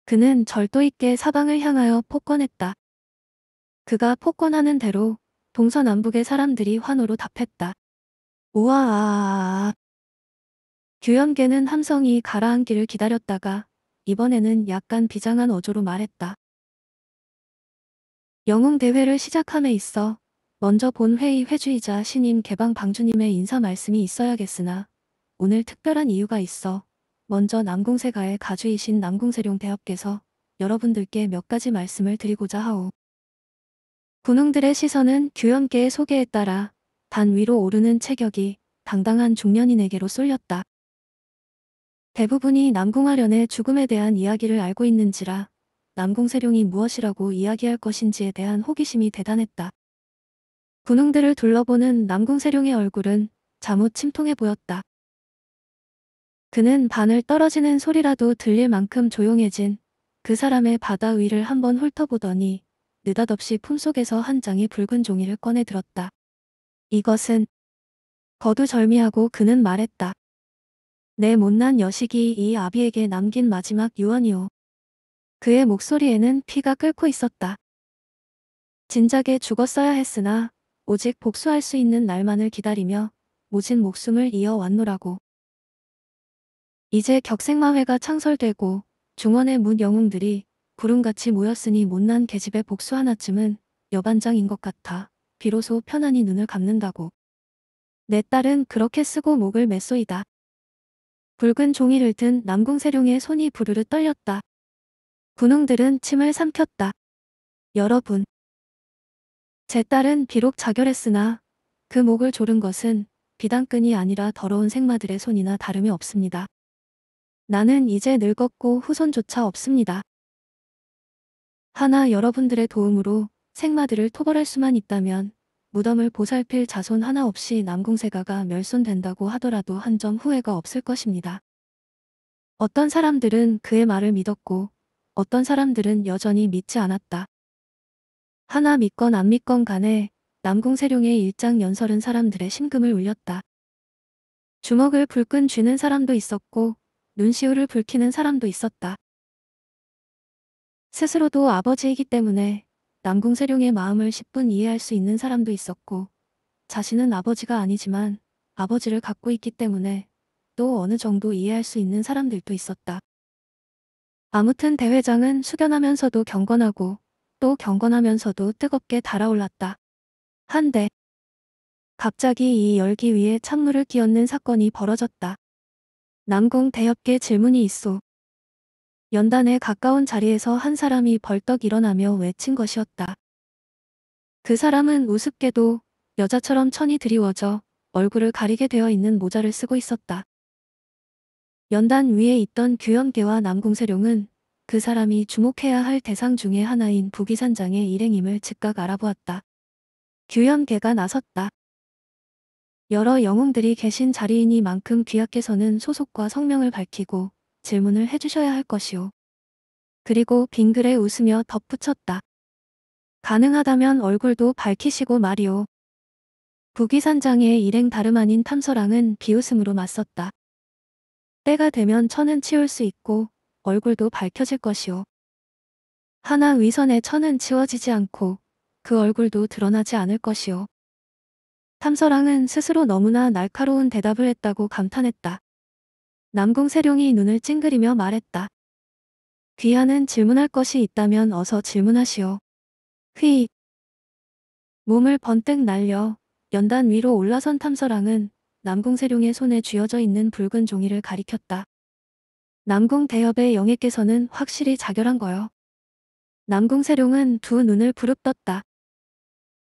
그는 절도 있게 사방을 향하여 폭권했다. 그가 폭권하는 대로 동서남북의 사람들이 환호로 답했다. 우와아아 규현계는 함성이 가라앉기를 기다렸다가 이번에는 약간 비장한 어조로 말했다. 영웅 대회를 시작함에 있어 먼저 본회의 회주이자 신임 개방 방주님의 인사 말씀이 있어야겠으나 오늘 특별한 이유가 있어 먼저 남궁세가의 가주이신 남궁세룡 대업께서 여러분들께 몇 가지 말씀을 드리고자 하오. 군웅들의 시선은 규현계의 소개에 따라 단 위로 오르는 체격이 당당한 중년인에게로 쏠렸다. 대부분이 남궁하련의 죽음에 대한 이야기를 알고 있는지라 남궁세룡이 무엇이라고 이야기할 것인지에 대한 호기심이 대단했다. 군웅들을 둘러보는 남궁세룡의 얼굴은 자못 침통해 보였다. 그는 바늘 떨어지는 소리라도 들릴 만큼 조용해진 그 사람의 바다 위를 한번 훑어보더니 느닷없이 품속에서 한 장의 붉은 종이를 꺼내 들었다. 이것은 거두절미하고 그는 말했다. 내 못난 여식이 이 아비에게 남긴 마지막 유언이오. 그의 목소리에는 피가 끓고 있었다. 진작에 죽었어야 했으나 오직 복수할 수 있는 날만을 기다리며 모진 목숨을 이어왔노라고. 이제 격생마회가 창설되고 중원의 문 영웅들이 구름같이 모였으니 못난 계집의 복수 하나쯤은 여반장인 것 같아 비로소 편안히 눈을 감는다고. 내 딸은 그렇게 쓰고 목을 맸소이다. 붉은 종이를 든 남궁세룡의 손이 부르르 떨렸다. 군웅들은 침을 삼켰다. 여러분. 제 딸은 비록 자결했으나 그 목을 조른 것은 비단끈이 아니라 더러운 생마들의 손이나 다름이 없습니다. 나는 이제 늙었고 후손조차 없습니다. 하나 여러분들의 도움으로 생마들을 토벌할 수만 있다면 무덤을 보살필 자손 하나 없이 남궁세가가 멸손된다고 하더라도 한 점 후회가 없을 것입니다. 어떤 사람들은 그의 말을 믿었고 어떤 사람들은 여전히 믿지 않았다. 하나 믿건 안 믿건 간에 남궁세룡의 일장 연설은 사람들의 심금을 울렸다. 주먹을 불끈 쥐는 사람도 있었고 눈시울을 불키는 사람도 있었다. 스스로도 아버지이기 때문에 남궁세룡의 마음을 10분 이해할 수 있는 사람도 있었고 자신은 아버지가 아니지만 아버지를 갖고 있기 때문에 또 어느 정도 이해할 수 있는 사람들도 있었다. 아무튼 대회장은 숙연하면서도 경건하고 또 경건하면서도 뜨겁게 달아올랐다. 한데 갑자기 이 열기 위에 찬물을 끼얹는 사건이 벌어졌다. 남궁 대협계 질문이 있어. 연단에 가까운 자리에서 한 사람이 벌떡 일어나며 외친 것이었다. 그 사람은 우습게도 여자처럼 천이 드리워져 얼굴을 가리게 되어 있는 모자를 쓰고 있었다. 연단 위에 있던 규현계와 남궁세룡은 그 사람이 주목해야 할 대상 중의 하나인 부기산장의 일행임을 즉각 알아보았다. 규현계가 나섰다. 여러 영웅들이 계신 자리이니만큼 귀하께서는 소속과 성명을 밝히고 질문을 해주셔야 할 것이오. 그리고 빙글에 웃으며 덧붙였다. 가능하다면 얼굴도 밝히시고 말이오. 부기산장의 일행 다름 아닌 탐서랑은 비웃음으로 맞섰다. 때가 되면 천은 치울 수 있고 얼굴도 밝혀질 것이오. 하나 위선의 천은 치워지지 않고 그 얼굴도 드러나지 않을 것이오. 탐서랑은 스스로 너무나 날카로운 대답을 했다고 감탄했다. 남궁 세룡이 눈을 찡그리며 말했다. 귀하는 질문할 것이 있다면 어서 질문하시오. 휘. 몸을 번뜩 날려 연단 위로 올라선 탐서랑은 남궁 세룡의 손에 쥐어져 있는 붉은 종이를 가리켰다. 남궁 대협의 영예께서는 확실히 자결한 거요. 남궁 세룡은 두 눈을 부릅떴다.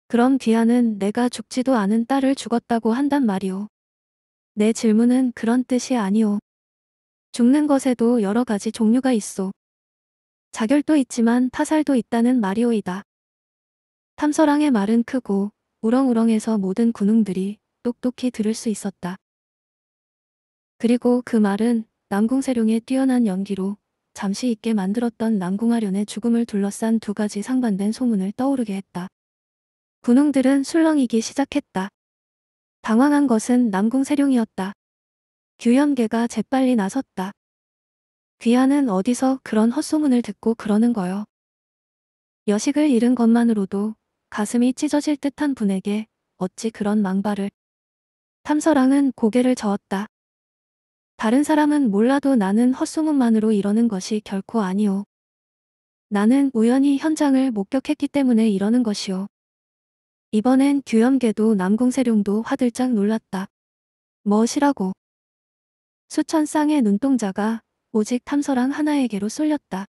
그럼 귀하는 내가 죽지도 않은 딸을 죽었다고 한단 말이오. 내 질문은 그런 뜻이 아니오. 죽는 것에도 여러 가지 종류가 있어 자결도 있지만 타살도 있다는 마리오이다 탐서랑의 말은 크고 우렁우렁해서 모든 군웅들이 똑똑히 들을 수 있었다. 그리고 그 말은 남궁세룡의 뛰어난 연기로 잠시 잊게 만들었던 남궁하련의 죽음을 둘러싼 두 가지 상반된 소문을 떠오르게 했다. 군웅들은 술렁이기 시작했다. 당황한 것은 남궁세룡이었다. 규현계가 재빨리 나섰다. 귀하는 어디서 그런 헛소문을 듣고 그러는 거요. 여식을 잃은 것만으로도 가슴이 찢어질 듯한 분에게 어찌 그런 망발을. 탐서랑은 고개를 저었다. 다른 사람은 몰라도 나는 헛소문만으로 이러는 것이 결코 아니오. 나는 우연히 현장을 목격했기 때문에 이러는 것이오. 이번엔 규현계도 남궁세룡도 화들짝 놀랐다. 멋이라고. 수천 쌍의 눈동자가 오직 탐서랑 하나에게로 쏠렸다.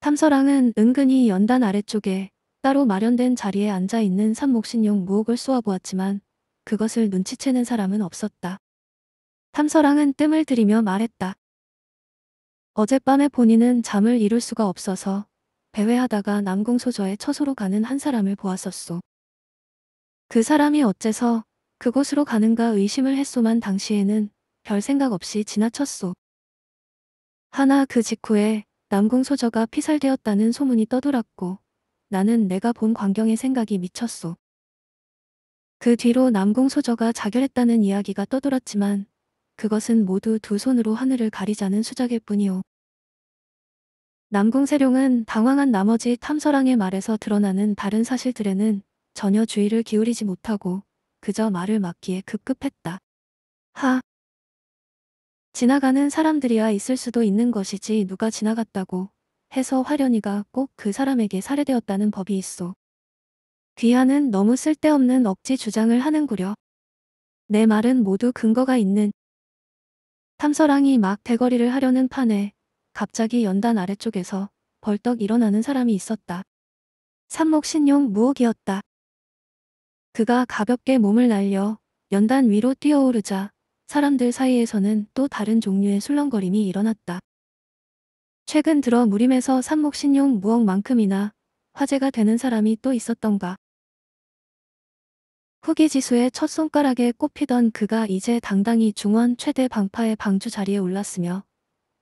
탐서랑은 은근히 연단 아래쪽에 따로 마련된 자리에 앉아있는 산목신용 무옥을 쏘아보았지만 그것을 눈치채는 사람은 없었다. 탐서랑은 뜸을 들이며 말했다. 어젯밤에 본인은 잠을 이룰 수가 없어서 배회하다가 남궁소저의 처소로 가는 한 사람을 보았었소. 그 사람이 어째서 그곳으로 가는가 의심을 했소만 당시에는 별 생각 없이 지나쳤소. 하나 그 직후에 남궁소저가 피살되었다는 소문이 떠돌았고 나는 내가 본 광경의 생각이 미쳤소. 그 뒤로 남궁소저가 자결했다는 이야기가 떠돌았지만 그것은 모두 두 손으로 하늘을 가리자는 수작일 뿐이오. 남궁세룡은 당황한 나머지 탐서랑의 말에서 드러나는 다른 사실들에는 전혀 주의를 기울이지 못하고 그저 말을 막기에 급급했다. 하, 지나가는 사람들이야 있을 수도 있는 것이지 누가 지나갔다고 해서 화련이가 꼭 그 사람에게 살해되었다는 법이 있어. 귀하는 너무 쓸데없는 억지 주장을 하는구려. 내 말은 모두 근거가 있는. 탐서랑이 막 대거리를 하려는 판에 갑자기 연단 아래쪽에서 벌떡 일어나는 사람이 있었다. 삼목신용 무옥이었다. 그가 가볍게 몸을 날려 연단 위로 뛰어오르자 사람들 사이에서는 또 다른 종류의 술렁거림이 일어났다. 최근 들어 무림에서 산목신용 무엉만큼이나 화제가 되는 사람이 또 있었던가. 후기지수의 첫 손가락에 꼽히던 그가 이제 당당히 중원 최대 방파의 방주 자리에 올랐으며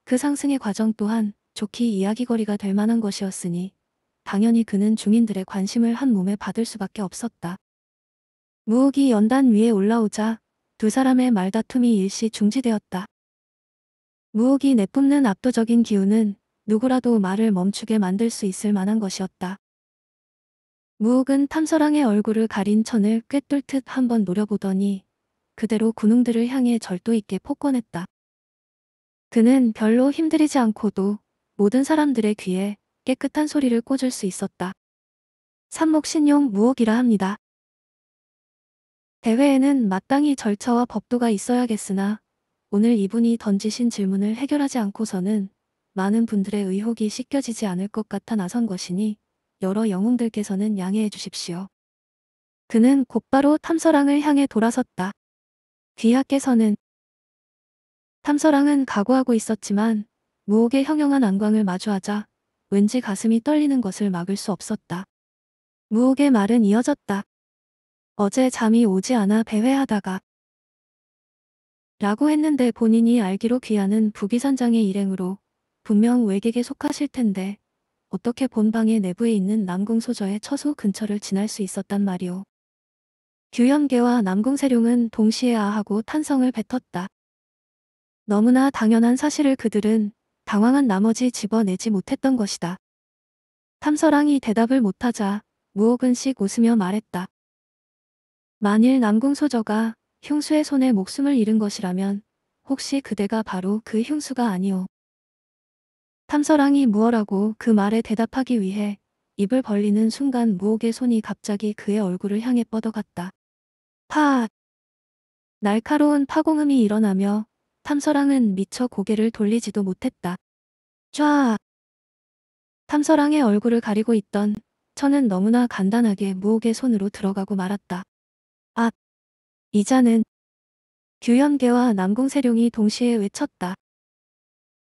그 상승의 과정 또한 좋기 이야기거리가 될 만한 것이었으니 당연히 그는 중인들의 관심을 한 몸에 받을 수밖에 없었다. 무욱이 연단 위에 올라오자 두 사람의 말다툼이 일시 중지되었다. 무옥이 내뿜는 압도적인 기운은 누구라도 말을 멈추게 만들 수 있을 만한 것이었다. 무옥은 탐서랑의 얼굴을 가린 천을 꿰뚫듯 한번 노려보더니 그대로 군웅들을 향해 절도 있게 폭권했다. 그는 별로 힘들이지 않고도 모든 사람들의 귀에 깨끗한 소리를 꽂을 수 있었다. 삼목신용 무옥이라 합니다. 대회에는 마땅히 절차와 법도가 있어야겠으나 오늘 이분이 던지신 질문을 해결하지 않고서는 많은 분들의 의혹이 씻겨지지 않을 것 같아 나선 것이니 여러 영웅들께서는 양해해 주십시오. 그는 곧바로 탐서랑을 향해 돌아섰다. 귀하께서는 탐서랑은 각오하고 있었지만 무옥의 형용한 안광을 마주하자 왠지 가슴이 떨리는 것을 막을 수 없었다. 무옥의 말은 이어졌다. 어제 잠이 오지 않아 배회하다가 라고 했는데 본인이 알기로 귀하는 부기선장의 일행으로 분명 외객에 속하실 텐데 어떻게 본방의 내부에 있는 남궁소저의 처소 근처를 지날 수 있었단 말이오. 규현계와 남궁세룡은 동시에 아하고 탄성을 뱉었다. 너무나 당연한 사실을 그들은 당황한 나머지 집어내지 못했던 것이다. 탐서랑이 대답을 못하자 무어근씩 웃으며 말했다. 만일 남궁소저가 흉수의 손에 목숨을 잃은 것이라면 혹시 그대가 바로 그 흉수가 아니오. 탐서랑이 무어라고 그 말에 대답하기 위해 입을 벌리는 순간 무옥의 손이 갑자기 그의 얼굴을 향해 뻗어갔다. 파! 날카로운 파공음이 일어나며 탐서랑은 미처 고개를 돌리지도 못했다. 쫙! 탐서랑의 얼굴을 가리고 있던 천은 너무나 간단하게 무옥의 손으로 들어가고 말았다. 악! 이자는 규현계와 남궁세룡이 동시에 외쳤다.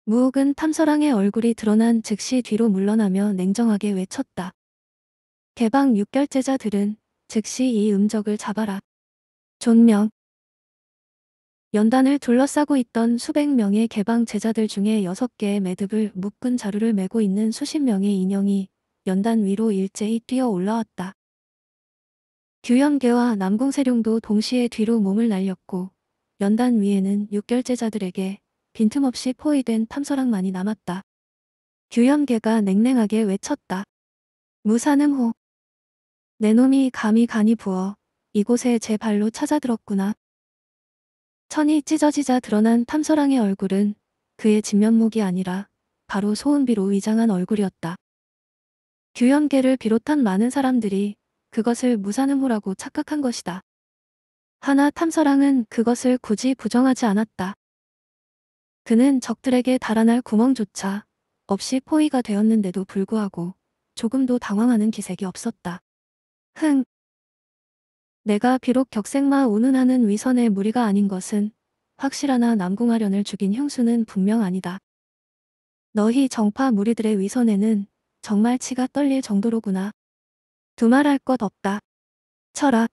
무옥은 탐서랑의 얼굴이 드러난 즉시 뒤로 물러나며 냉정하게 외쳤다. 개방 6결제자들은 즉시 이 음적을 잡아라. 존명 연단을 둘러싸고 있던 수백 명의 개방 제자들 중에 여섯 개의 매듭을 묶은 자루를 메고 있는 수십 명의 인형이 연단 위로 일제히 뛰어 올라왔다. 규현계와 남궁세룡도 동시에 뒤로 몸을 날렸고 연단 위에는 육결제자들에게 빈틈없이 포위된 탐서랑만이 남았다. 규현계가 냉랭하게 외쳤다. 무사능호. 내 놈이 감히 간이 부어 이곳에 제 발로 찾아들었구나. 천이 찢어지자 드러난 탐서랑의 얼굴은 그의 진면목이 아니라 바로 소은비로 위장한 얼굴이었다. 규현계를 비롯한 많은 사람들이 그것을 무산음호라고 착각한 것이다. 하나 탐사랑은 그것을 굳이 부정하지 않았다. 그는 적들에게 달아날 구멍조차 없이 포위가 되었는데도 불구하고 조금도 당황하는 기색이 없었다. 흥. 내가 비록 격색마 운운하는 위선의 무리가 아닌 것은 확실하나 남궁하련을 죽인 형수는 분명 아니다. 너희 정파 무리들의 위선에는 정말 치가 떨릴 정도로구나. 두말할 것 없다. 철학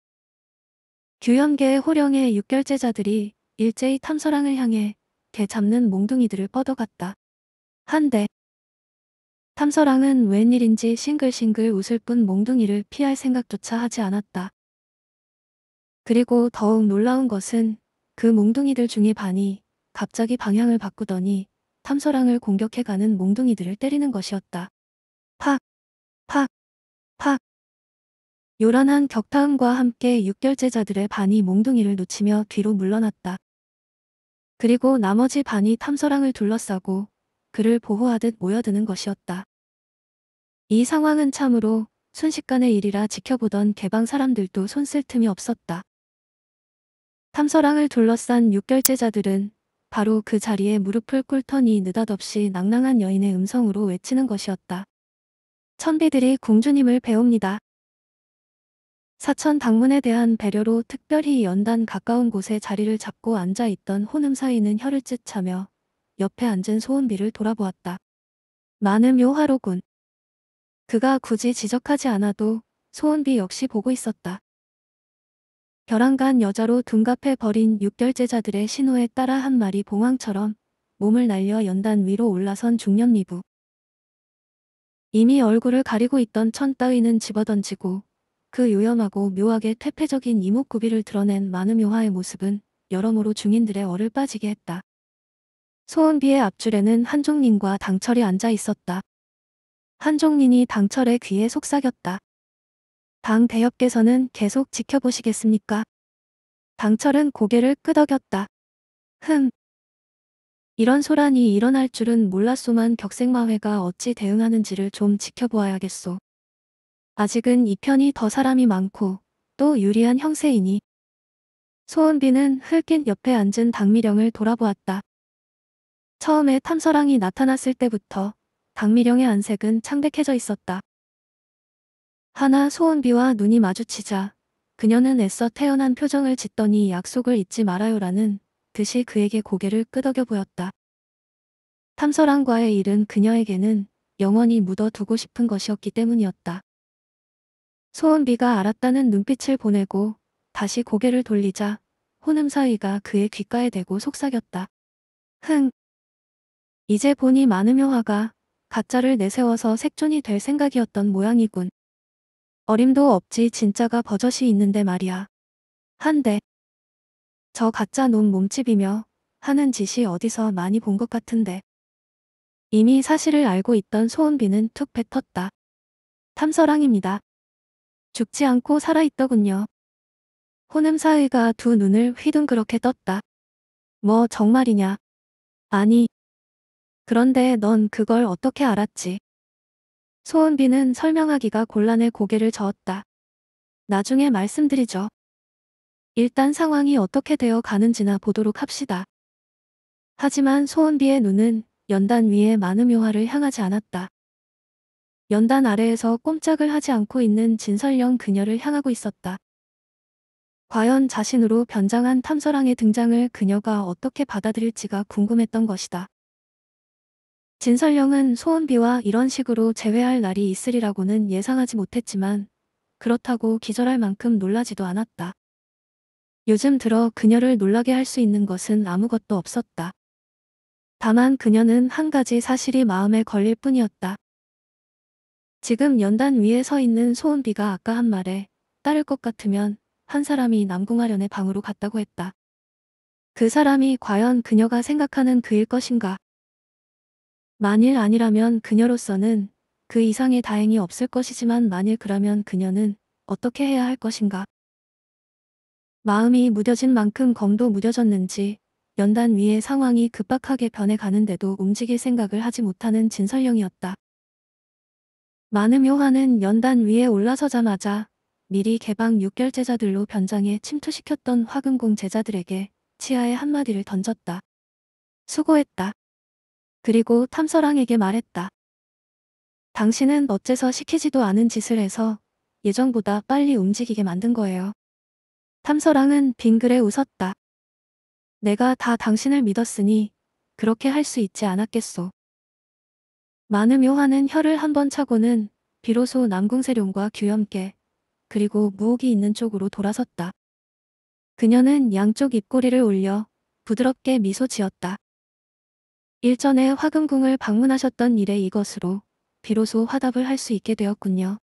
규현계의 호령의 육결제자들이 일제히 탐서랑을 향해 개 잡는 몽둥이들을 뻗어갔다. 한데 탐서랑은 웬일인지 싱글싱글 웃을 뿐 몽둥이를 피할 생각조차 하지 않았다. 그리고 더욱 놀라운 것은 그 몽둥이들 중의 반이 갑자기 방향을 바꾸더니 탐서랑을 공격해가는 몽둥이들을 때리는 것이었다. 팍! 팍! 팍! 요란한 격타음과 함께 육결제자들의 반이 몽둥이를 놓치며 뒤로 물러났다. 그리고 나머지 반이 탐서랑을 둘러싸고 그를 보호하듯 모여드는 것이었다. 이 상황은 참으로 순식간의 일이라 지켜보던 개방 사람들도 손쓸 틈이 없었다. 탐서랑을 둘러싼 육결제자들은 바로 그 자리에 무릎을 꿇더니 느닷없이 낭낭한 여인의 음성으로 외치는 것이었다. 천비들이 공주님을 배웁니다. 사천 당문에 대한 배려로 특별히 연단 가까운 곳에 자리를 잡고 앉아 있던 혼음사인는 혀를 찢차며 옆에 앉은 소은비를 돌아보았다. 많은 묘하로군. 그가 굳이 지적하지 않아도 소은비 역시 보고 있었다. 벼랑간 여자로 둔갑해 버린 육결제자들의 신호에 따라 한 마리 봉황처럼 몸을 날려 연단 위로 올라선 중년 미부. 이미 얼굴을 가리고 있던 천 따위는 집어던지고 그 요염하고 묘하게 퇴폐적인 이목구비를 드러낸 마음요화의 모습은 여러모로 중인들의 얼을 빠지게 했다. 소은비의 앞줄에는 한종린과 당철이 앉아 있었다. 한종린이 당철의 귀에 속삭였다. 당 대협께서는 계속 지켜보시겠습니까? 당철은 고개를 끄덕였다. 흠. 이런 소란이 일어날 줄은 몰랐소만 격생마회가 어찌 대응하는지를 좀 지켜보아야겠소. 아직은 이 편이 더 사람이 많고 또 유리한 형세이니. 소은비는 흘긴 옆에 앉은 당미령을 돌아보았다. 처음에 탐서랑이 나타났을 때부터 당미령의 안색은 창백해져 있었다. 하나 소은비와 눈이 마주치자 그녀는 애써 태연한 표정을 짓더니 약속을 잊지 말아요라는 듯이 그에게 고개를 끄덕여 보였다. 탐서랑과의 일은 그녀에게는 영원히 묻어두고 싶은 것이었기 때문이었다. 소은비가 알았다는 눈빛을 보내고 다시 고개를 돌리자 호음사희가 그의 귓가에 대고 속삭였다. 흥. 이제 보니 마음묘화가 가짜를 내세워서 색존이 될 생각이었던 모양이군. 어림도 없지 진짜가 버젓이 있는데 말이야. 한데. 저 가짜 놈 몸집이며 하는 짓이 어디서 많이 본 것 같은데. 이미 사실을 알고 있던 소은비는 툭 뱉었다. 탐서랑입니다. 죽지 않고 살아있더군요. 호남사의가 두 눈을 휘둥그렇게 떴다. 뭐 정말이냐? 아니. 그런데 넌 그걸 어떻게 알았지? 소은비는 설명하기가 곤란해 고개를 저었다. 나중에 말씀드리죠. 일단 상황이 어떻게 되어 가는지나 보도록 합시다. 하지만 소은비의 눈은 연단 위에 많은 묘화를 향하지 않았다. 연단 아래에서 꼼짝을 하지 않고 있는 진설령 그녀를 향하고 있었다. 과연 자신으로 변장한 탐사랑의 등장을 그녀가 어떻게 받아들일지가 궁금했던 것이다. 진설령은 소원비와 이런 식으로 제외할 날이 있으리라고는 예상하지 못했지만 그렇다고 기절할 만큼 놀라지도 않았다. 요즘 들어 그녀를 놀라게 할 수 있는 것은 아무것도 없었다. 다만 그녀는 한 가지 사실이 마음에 걸릴 뿐이었다. 지금 연단 위에 서 있는 소은비가 아까 한 말에 따를 것 같으면 한 사람이 남궁하련의 방으로 갔다고 했다. 그 사람이 과연 그녀가 생각하는 그일 것인가? 만일 아니라면 그녀로서는 그 이상의 다행이 없을 것이지만 만일 그러면 그녀는 어떻게 해야 할 것인가? 마음이 무뎌진 만큼 검도 무뎌졌는지 연단 위의 상황이 급박하게 변해가는데도 움직일 생각을 하지 못하는 진설령이었다. 많음 요한은 연단 위에 올라서자마자 미리 개방 6결제자들로 변장해 침투시켰던 화금공 제자들에게 치아에 한마디를 던졌다. 수고했다. 그리고 탐서랑에게 말했다. 당신은 어째서 시키지도 않은 짓을 해서 예정보다 빨리 움직이게 만든 거예요. 탐서랑은 빙그레 웃었다. 내가 다 당신을 믿었으니 그렇게 할 수 있지 않았겠소. 많음 요화는 혀를 한번 차고는 비로소 남궁세룡과 규염께 그리고 무옥이 있는 쪽으로 돌아섰다. 그녀는 양쪽 입꼬리를 올려 부드럽게 미소 지었다. 일전에 화금궁을 방문하셨던 일에 이것으로 비로소 화답을 할 수 있게 되었군요.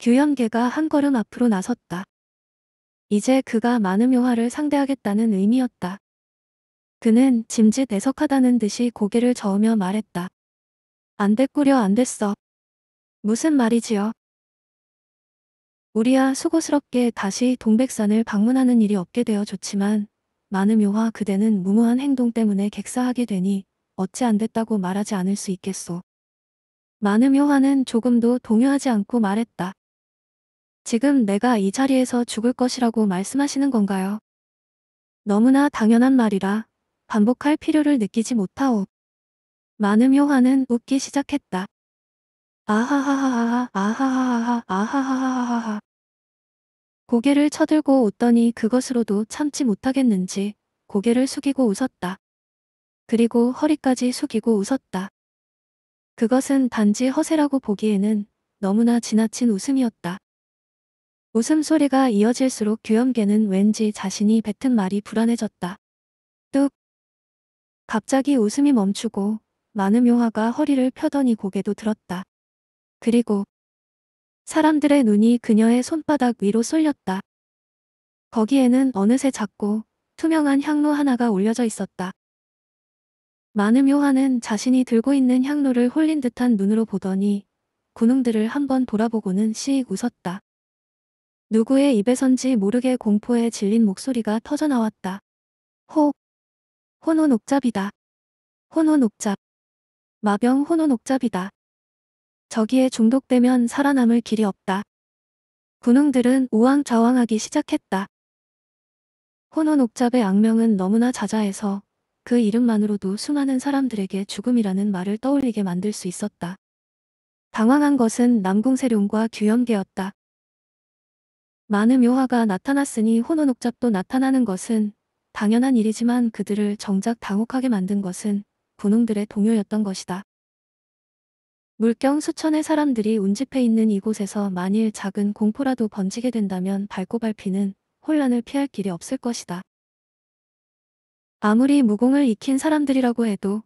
규염계가 한 걸음 앞으로 나섰다. 이제 그가 많은 요화를 상대하겠다는 의미였다. 그는 짐짓 애석하다는 듯이 고개를 저으며 말했다. 안 됐구려 안 됐어. 무슨 말이지요? 우리야 수고스럽게 다시 동백산을 방문하는 일이 없게 되어 좋지만 많음요와 그대는 무모한 행동 때문에 객사하게 되니 어찌 안 됐다고 말하지 않을 수 있겠소. 많음요화는 조금도 동요하지 않고 말했다. 지금 내가 이 자리에서 죽을 것이라고 말씀하시는 건가요? 너무나 당연한 말이라 반복할 필요를 느끼지 못하오. 많음 요한는 웃기 시작했다. 아하하하하 아하하하하 아하하하하하 고개를 쳐들고 웃더니 그것으로도 참지 못하겠는지 고개를 숙이고 웃었다. 그리고 허리까지 숙이고 웃었다. 그것은 단지 허세라고 보기에는 너무나 지나친 웃음이었다. 웃음소리가 이어질수록 규염계는 왠지 자신이 뱉은 말이 불안해졌다. 뚝. 갑자기 웃음이 멈추고 마음요화가 허리를 펴더니 고개도 들었다. 그리고 사람들의 눈이 그녀의 손바닥 위로 쏠렸다. 거기에는 어느새 작고 투명한 향로 하나가 올려져 있었다. 마음요화는 자신이 들고 있는 향로를 홀린 듯한 눈으로 보더니 군웅들을 한번 돌아보고는 시익 웃었다. 누구의 입에선지 모르게 공포에 질린 목소리가 터져나왔다. 호, 호노 녹잡이다. 호노 녹잡. 마병 혼원 옥잡이다. 저기에 중독되면 살아남을 길이 없다. 군웅들은 우왕좌왕하기 시작했다. 혼혼 옥잡의 악명은 너무나 자자해서 그 이름만으로도 수많은 사람들에게 죽음이라는 말을 떠올리게 만들 수 있었다. 당황한 것은 남궁세룡과 규염계였다. 많은 묘화가 나타났으니 혼혼 옥잡도 나타나는 것은 당연한 일이지만 그들을 정작 당혹하게 만든 것은 군웅들의 동요였던 것이다. 물경 수천의 사람들이 운집해 있는 이곳에서 만일 작은 공포라도 번지게 된다면 밟고 밟히는 혼란을 피할 길이 없을 것이다. 아무리 무공을 익힌 사람들이라고 해도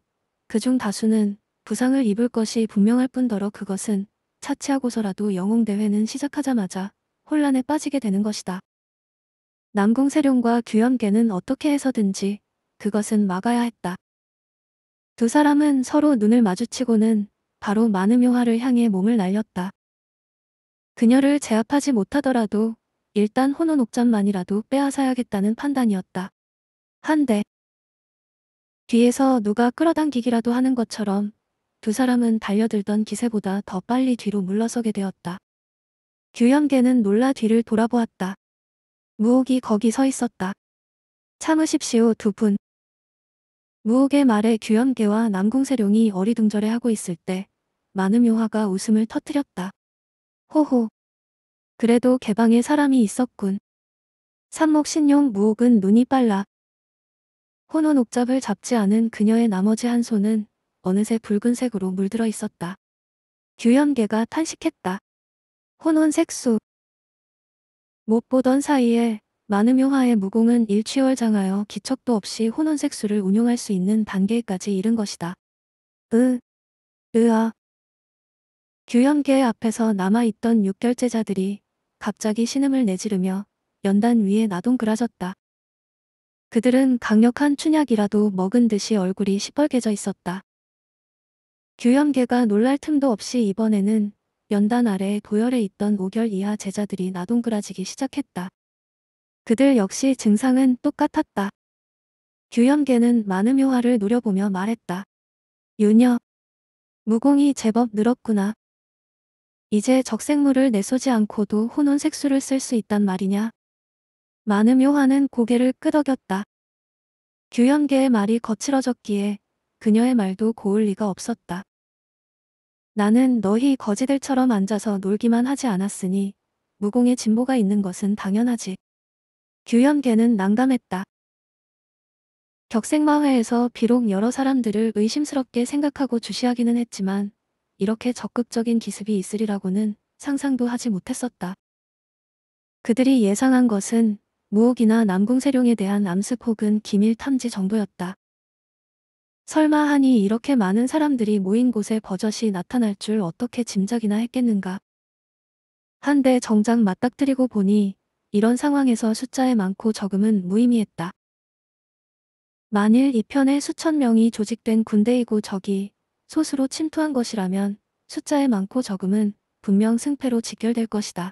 그중 다수는 부상을 입을 것이 분명할 뿐더러 그것은 차치하고서라도 영웅대회는 시작하자마자 혼란에 빠지게 되는 것이다. 남궁세룡과 규현계는 어떻게 해서든지 그것은 막아야 했다. 두 사람은 서로 눈을 마주치고는 바로 마음요화를 향해 몸을 날렸다. 그녀를 제압하지 못하더라도 일단 혼혼옥잔만이라도 빼앗아야겠다는 판단이었다. 한데 뒤에서 누가 끌어당기기라도 하는 것처럼 두 사람은 달려들던 기세보다 더 빨리 뒤로 물러서게 되었다. 규현계는 놀라 뒤를 돌아보았다. 무옥이 거기 서 있었다. 참으십시오 두 분. 무옥의 말에 규현계와 남궁세룡이 어리둥절해 하고 있을 때 만음요화가 웃음을 터뜨렸다. 호호. 그래도 개방에 사람이 있었군. 산목신용 무옥은 눈이 빨라. 혼혼 옥잡을 잡지 않은 그녀의 나머지 한 손은 어느새 붉은색으로 물들어 있었다. 규현계가 탄식했다. 혼혼 색수. 못 보던 사이에 많음 묘화의 무공은 일취월 장하여 기척도 없이 혼원색수를 운용할 수 있는 단계까지 이른 것이다. 으, 으아. 규현계 앞에서 남아있던 육결제자들이 갑자기 신음을 내지르며 연단 위에 나동그라졌다. 그들은 강력한 춘약이라도 먹은 듯이 얼굴이 시뻘개져 있었다. 규현계가 놀랄 틈도 없이 이번에는 연단 아래 도열에 있던 5결 이하 제자들이 나동그라지기 시작했다. 그들 역시 증상은 똑같았다. 규현계는 많은 묘화를 노려보며 말했다. 윤여, 무공이 제법 늘었구나. 이제 적색물을 내쏘지 않고도 혼혼색수를 쓸 수 있단 말이냐. 많은 묘화는 고개를 끄덕였다. 규현계의 말이 거칠어졌기에 그녀의 말도 고울 리가 없었다. 나는 너희 거지들처럼 앉아서 놀기만 하지 않았으니 무공의 진보가 있는 것은 당연하지. 규현계는 난감했다. 격생마회에서 비록 여러 사람들을 의심스럽게 생각하고 주시하기는 했지만 이렇게 적극적인 기습이 있으리라고는 상상도 하지 못했었다. 그들이 예상한 것은 무옥이나 남궁세룡에 대한 암습 혹은 기밀 탐지 정도였다. 설마 하니 이렇게 많은 사람들이 모인 곳에 버젓이 나타날 줄 어떻게 짐작이나 했겠는가. 한데 정작 맞닥뜨리고 보니 이런 상황에서 숫자의 많고 적음은 무의미했다. 만일 이 편에 수천 명이 조직된 군대이고 적이 소수로 침투한 것이라면 숫자의 많고 적음은 분명 승패로 직결될 것이다.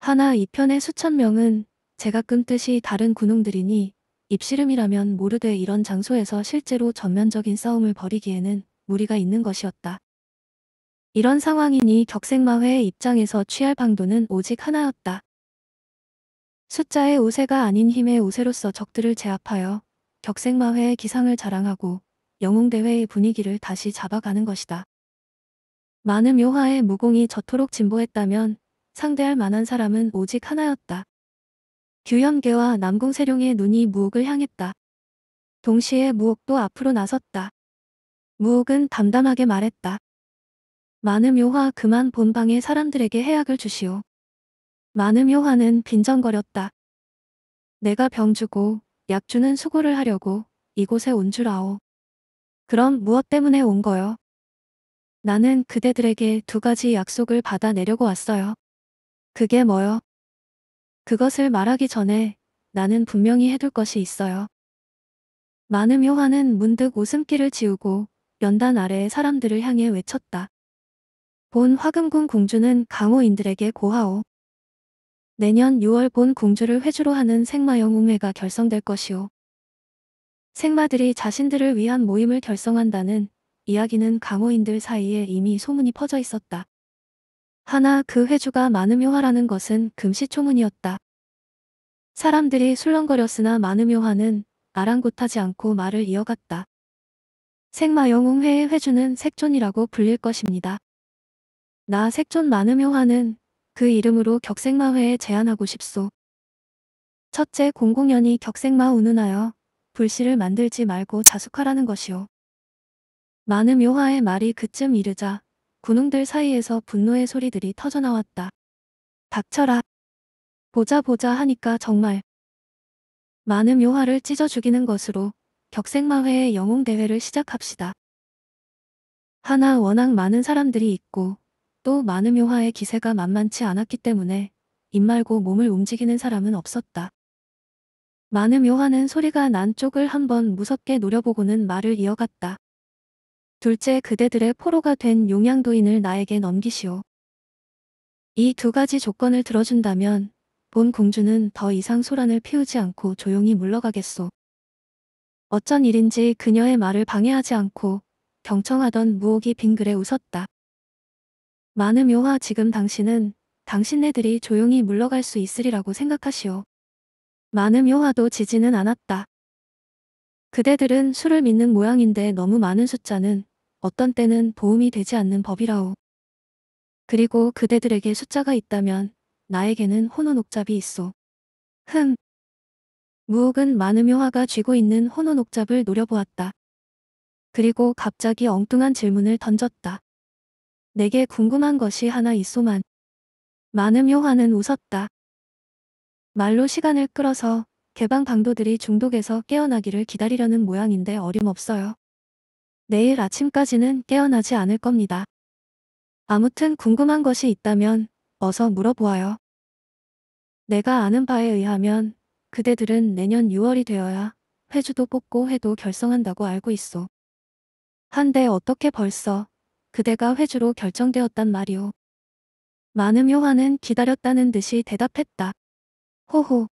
하나 이 편의 수천 명은 제가 끔뜻이 다른 군웅들이니 입씨름이라면 모르되 이런 장소에서 실제로 전면적인 싸움을 벌이기에는 무리가 있는 것이었다. 이런 상황이니 격색마회의 입장에서 취할 방도는 오직 하나였다. 숫자의 우세가 아닌 힘의 우세로서 적들을 제압하여 격색마회의 기상을 자랑하고 영웅대회의 분위기를 다시 잡아가는 것이다. 많은 묘하의 무공이 저토록 진보했다면 상대할 만한 사람은 오직 하나였다. 규현계와 남궁세룡의 눈이 무옥을 향했다. 동시에 무옥도 앞으로 나섰다. 무옥은 담담하게 말했다. 마음요화 그만 본방에 사람들에게 해악을 주시오. 마음요화는 빈정거렸다. 내가 병주고 약주는 수고를 하려고 이곳에 온 줄 아오. 그럼 무엇 때문에 온 거요? 나는 그대들에게 두 가지 약속을 받아내려고 왔어요. 그게 뭐요? 그것을 말하기 전에 나는 분명히 해둘 것이 있어요. 많음 요한는 문득 웃음기를 지우고 연단 아래의 사람들을 향해 외쳤다. 본 화금궁 공주는 강호인들에게 고하오. 내년 6월 본 공주를 회주로 하는 생마영 웅회가 결성될 것이오. 생마들이 자신들을 위한 모임을 결성한다는 이야기는 강호인들 사이에 이미 소문이 퍼져 있었다. 하나 그 회주가 만음묘화라는 것은 금시초문이었다. 사람들이 술렁거렸으나 만음묘화는 아랑곳하지 않고 말을 이어갔다. 생마영웅회의 회주는 색존이라고 불릴 것입니다. 나색존 많음효화는 그 이름으로 격색마회에 제안하고 싶소. 첫째 공공연히 격색마 운운하여 불씨를 만들지 말고 자숙하라는 것이오. 많음효화의 말이 그쯤 이르자 군웅들 사이에서 분노의 소리들이 터져나왔다. 닥쳐라. 보자 보자 하니까 정말 많은 묘화를 찢어 죽이는 것으로 격색마회의 영웅대회를 시작합시다. 하나 워낙 많은 사람들이 있고 또 많은 묘화의 기세가 만만치 않았기 때문에 입 말고 몸을 움직이는 사람은 없었다. 많은 묘화는 소리가 난 쪽을 한번 무섭게 노려보고는 말을 이어갔다. 둘째 그대들의 포로가 된 용양도인을 나에게 넘기시오. 이 두 가지 조건을 들어준다면 본 공주는 더 이상 소란을 피우지 않고 조용히 물러가겠소. 어쩐 일인지 그녀의 말을 방해하지 않고 경청하던 무옥이 빙그레 웃었다. 많은 묘화 지금 당신은 당신네들이 조용히 물러갈 수 있으리라고 생각하시오. 많은묘화도 지지는 않았다. 그대들은 술을 믿는 모양인데 너무 많은 숫자는 어떤 때는 도움이 되지 않는 법이라오. 그리고 그대들에게 숫자가 있다면 나에게는 혼어녹잡이 있소. 흠. 무혹은 많은 묘화가 쥐고 있는 혼어녹잡을 노려보았다. 그리고 갑자기 엉뚱한 질문을 던졌다. 내게 궁금한 것이 하나 있소만. 많음 요한은 웃었다. 말로 시간을 끌어서 개방 방도들이 중독에서 깨어나기를 기다리려는 모양인데 어림없어요. 내일 아침까지는 깨어나지 않을 겁니다. 아무튼 궁금한 것이 있다면 어서 물어보아요. 내가 아는 바에 의하면 그대들은 내년 6월이 되어야 회주도 뽑고 해도 결성한다고 알고 있어 한데 어떻게 벌써 그대가 회주로 결정되었단 말이오. 많은요한는 기다렸다는 듯이 대답했다. 호호.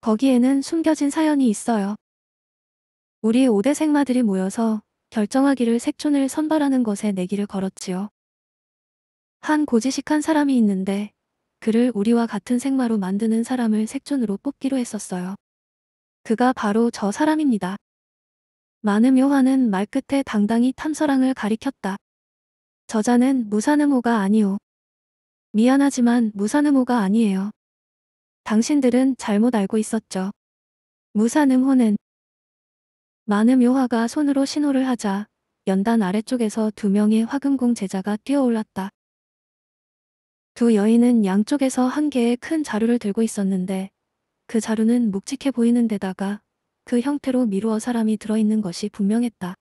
거기에는 숨겨진 사연이 있어요. 우리 오대 생마들이 모여서 결정하기를 색촌을 선발하는 것에 내기를 걸었지요. 한 고지식한 사람이 있는데 그를 우리와 같은 생마로 만드는 사람을 색촌으로 뽑기로 했었어요. 그가 바로 저 사람입니다. 많은요한는 말끝에 당당히 탐서랑을 가리켰다. 저자는 무사능호가 아니오. 미안하지만 무사능호가 아니에요. 당신들은 잘못 알고 있었죠. 무사능호는 많은 묘화가 손으로 신호를 하자 연단 아래쪽에서 두 명의 화금공 제자가 뛰어올랐다. 두 여인은 양쪽에서 한 개의 큰 자루를 들고 있었는데 그 자루는 묵직해 보이는 데다가 그 형태로 미루어 사람이 들어있는 것이 분명했다.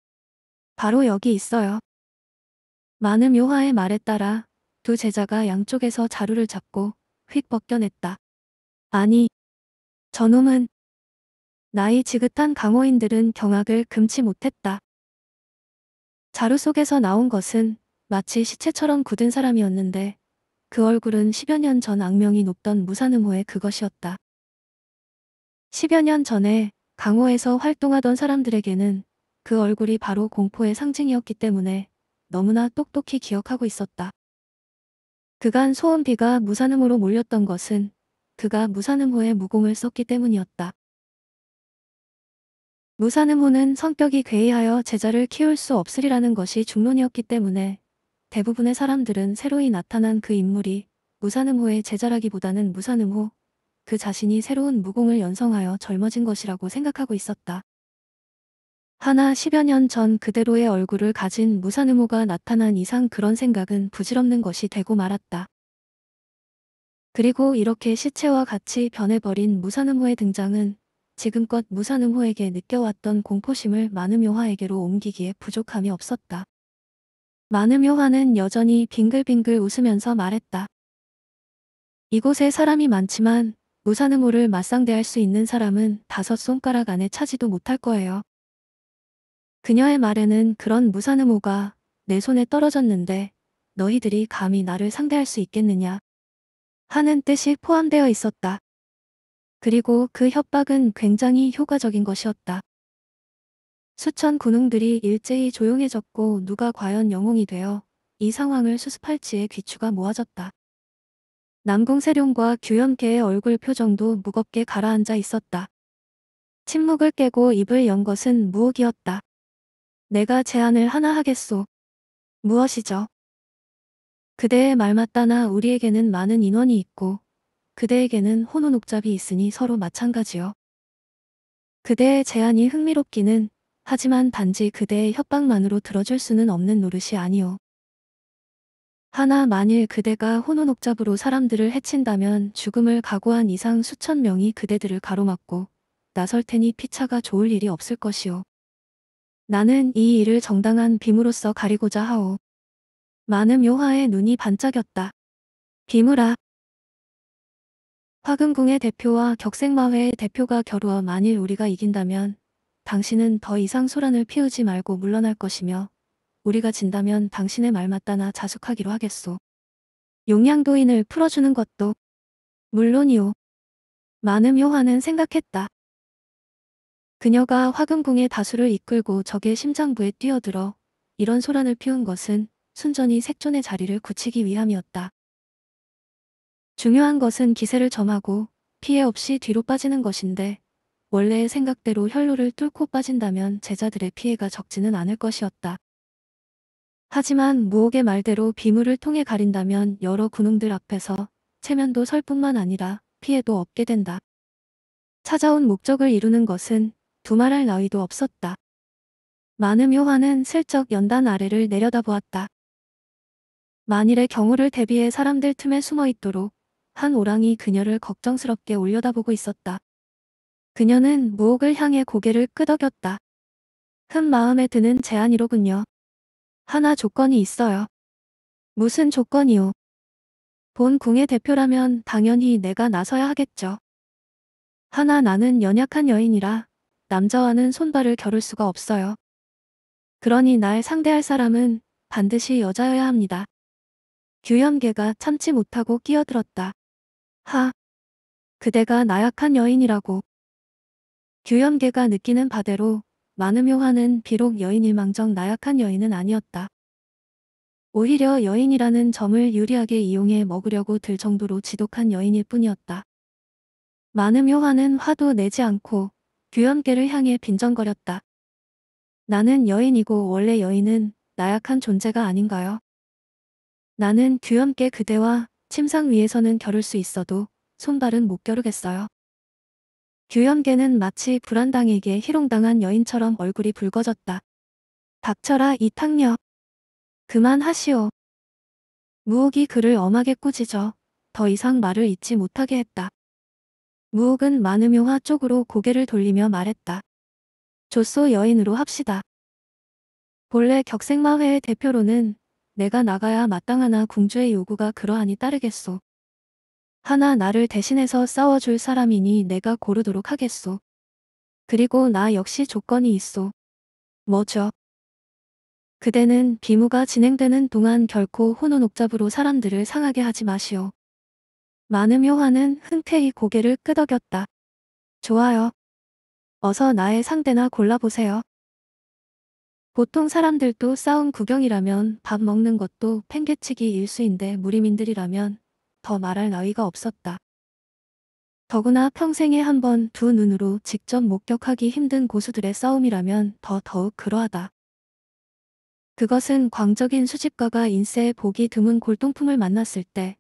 바로 여기 있어요. 많은 묘화의 말에 따라 두 제자가 양쪽에서 자루를 잡고 휙 벗겨냈다. 아니, 저놈은 나이 지긋한 강호인들은 경악을 금치 못했다. 자루 속에서 나온 것은 마치 시체처럼 굳은 사람이었는데 그 얼굴은 10여 년 전 악명이 높던 무산음호의 그것이었다. 10여 년 전에 강호에서 활동하던 사람들에게는 그 얼굴이 바로 공포의 상징이었기 때문에 너무나 똑똑히 기억하고 있었다. 그간 소원비가 무산음으로 몰렸던 것은 그가 무산음호에 무공을 썼기 때문이었다. 무산음호는 성격이 괴이하여 제자를 키울 수 없으리라는 것이 중론이었기 때문에 대부분의 사람들은 새로이 나타난 그 인물이 무산음호의 제자라기보다는 무산음호, 그 자신이 새로운 무공을 연성하여 젊어진 것이라고 생각하고 있었다. 하나 10여 년 전 그대로의 얼굴을 가진 무산음호가 나타난 이상 그런 생각은 부질없는 것이 되고 말았다. 그리고 이렇게 시체와 같이 변해버린 무산음호의 등장은 지금껏 무산음호에게 느껴왔던 공포심을 마음요화에게로 옮기기에 부족함이 없었다. 마음요화는 여전히 빙글빙글 웃으면서 말했다. 이곳에 사람이 많지만 무산음호를 맞상대할 수 있는 사람은 다섯 손가락 안에 차지도 못할 거예요. 그녀의 말에는 그런 무산 의무가 내 손에 떨어졌는데 너희들이 감히 나를 상대할 수 있겠느냐 하는 뜻이 포함되어 있었다. 그리고 그 협박은 굉장히 효과적인 것이었다. 수천 군웅들이 일제히 조용해졌고 누가 과연 영웅이 되어 이 상황을 수습할지의 귀추가 모아졌다. 남궁 세룡과 규현계의 얼굴 표정도 무겁게 가라앉아 있었다. 침묵을 깨고 입을 연 것은 무혹이었다. 내가 제안을 하나 하겠소. 무엇이죠? 그대의 말마따나 우리에게는 많은 인원이 있고 그대에게는 혼호 녹잡이 있으니 서로 마찬가지요. 그대의 제안이 흥미롭기는 하지만 단지 그대의 협박만으로 들어줄 수는 없는 노릇이 아니오. 하나 만일 그대가 혼호녹잡으로 사람들을 해친다면 죽음을 각오한 이상 수천 명이 그대들을 가로막고 나설 테니 피차가 좋을 일이 없을 것이오. 나는 이 일을 정당한 빔으로서 가리고자 하오. 많은 묘하의 눈이 반짝였다. 빔으라. 화금궁의 대표와 격생마회의 대표가 겨루어 만일 우리가 이긴다면 당신은 더 이상 소란을 피우지 말고 물러날 것이며 우리가 진다면 당신의 말 맞다나 자숙하기로 하겠소. 용양도인을 풀어주는 것도 물론이오. 많은 요한은 생각했다. 그녀가 화금궁의 다수를 이끌고 적의 심장부에 뛰어들어 이런 소란을 피운 것은 순전히 색존의 자리를 굳히기 위함이었다. 중요한 것은 기세를 점하고 피해 없이 뒤로 빠지는 것인데 원래의 생각대로 혈로를 뚫고 빠진다면 제자들의 피해가 적지는 않을 것이었다. 하지만 무옥의 말대로 비물을 통해 가린다면 여러 군웅들 앞에서 체면도 설 뿐만 아니라 피해도 없게 된다. 찾아온 목적을 이루는 것은 두말할 나위도 없었다. 많은요한는 슬쩍 연단 아래를 내려다보았다. 만일의 경우를 대비해 사람들 틈에 숨어 있도록 한 오랑이 그녀를 걱정스럽게 올려다보고 있었다. 그녀는 무옥을 향해 고개를 끄덕였다. 흠 마음에 드는 제안이로군요. 하나 조건이 있어요. 무슨 조건이오본 궁의 대표라면 당연히 내가 나서야 하겠죠. 하나 나는 연약한 여인이라 남자와는 손발을 겨룰 수가 없어요. 그러니 날 상대할 사람은 반드시 여자여야 합니다. 규현계가 참지 못하고 끼어들었다. 하. 그대가 나약한 여인이라고. 규현계가 느끼는 바대로 마음요화는 비록 여인일망정 나약한 여인은 아니었다. 오히려 여인이라는 점을 유리하게 이용해 먹으려고 들 정도로 지독한 여인일 뿐이었다. 마음요화는 화도 내지 않고 규현계를 향해 빈정거렸다. 나는 여인이고 원래 여인은 나약한 존재가 아닌가요? 나는 규현계 그대와 침상 위에서는 겨룰 수 있어도 손발은 못 겨루겠어요. 규현계는 마치 불안당에게 희롱당한 여인처럼 얼굴이 붉어졌다. 닥쳐라 이 탕녀. 그만하시오. 무옥이 그를 엄하게 꾸짖어 더 이상 말을 잊지 못하게 했다. 무옥은 마음묘화 쪽으로 고개를 돌리며 말했다. 조소 여인으로 합시다. 본래 격생마회의 대표로는 내가 나가야 마땅하나 궁주의 요구가 그러하니 따르겠소. 하나 나를 대신해서 싸워줄 사람이니 내가 고르도록 하겠소. 그리고 나 역시 조건이 있소. 뭐죠? 그대는 비무가 진행되는 동안 결코 혼노옥잡으로 사람들을 상하게 하지 마시오. 많음 요한는 흔쾌히 고개를 끄덕였다. 좋아요. 어서 나의 상대나 골라보세요. 보통 사람들도 싸움 구경이라면 밥 먹는 것도 팽개치기 일수인데 무리민들이라면 더 말할 나위가 없었다. 더구나 평생에 한 번 두 눈으로 직접 목격하기 힘든 고수들의 싸움이라면 더 더욱 그러하다. 그것은 광적인 수집가가 인세에 보기 드문 골동품을 만났을 때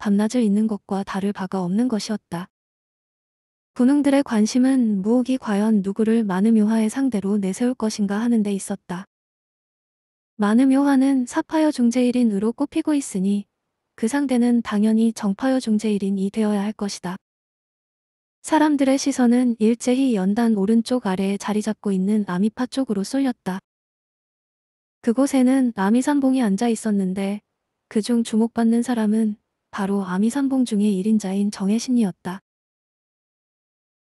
밤낮을 잇는 것과 다를 바가 없는 것이었다. 군웅들의 관심은 무옥이 과연 누구를 마음요하의 상대로 내세울 것인가 하는 데 있었다. 마음요하는 사파여 중재일인으로 꼽히고 있으니 그 상대는 당연히 정파여 중재일인이 되어야 할 것이다. 사람들의 시선은 일제히 연단 오른쪽 아래에 자리 잡고 있는 아미파 쪽으로 쏠렸다. 그곳에는 아미산봉이 앉아 있었는데 그중 주목받는 사람은 바로 아미산봉 중의 1인자인 정혜신이었다.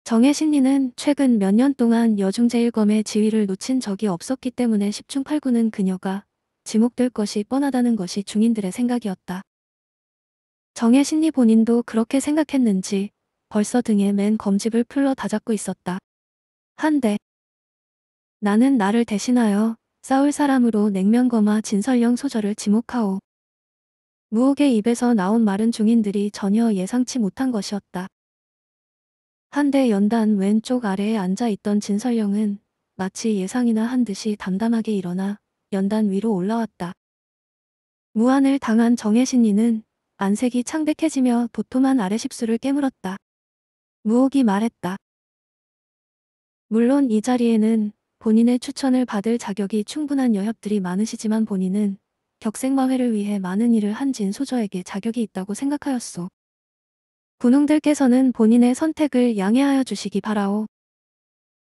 정혜신이는 최근 몇 년 동안 여중제일검의 지위를 놓친 적이 없었기 때문에 1중 8구는 그녀가 지목될 것이 뻔하다는 것이 중인들의 생각이었다. 정혜신이 본인도 그렇게 생각했는지 벌써 등에 맨 검집을 풀러 다잡고 있었다. 한데 나는 나를 대신하여 싸울 사람으로 냉면거마 진설령 소절을 지목하오. 무옥의 입에서 나온 말은 중인들이 전혀 예상치 못한 것이었다. 한 대 연단 왼쪽 아래에 앉아있던 진설령은 마치 예상이나 한 듯이 담담하게 일어나 연단 위로 올라왔다. 무안을 당한 정혜신이는 안색이 창백해지며 도톰한 아래 십수를 깨물었다. 무옥이 말했다. 물론 이 자리에는 본인의 추천을 받을 자격이 충분한 여협들이 많으시지만 본인은 격생마회를 위해 많은 일을 한 진소저에게 자격이 있다고 생각하였소. 군웅들께서는 본인의 선택을 양해하여 주시기 바라오.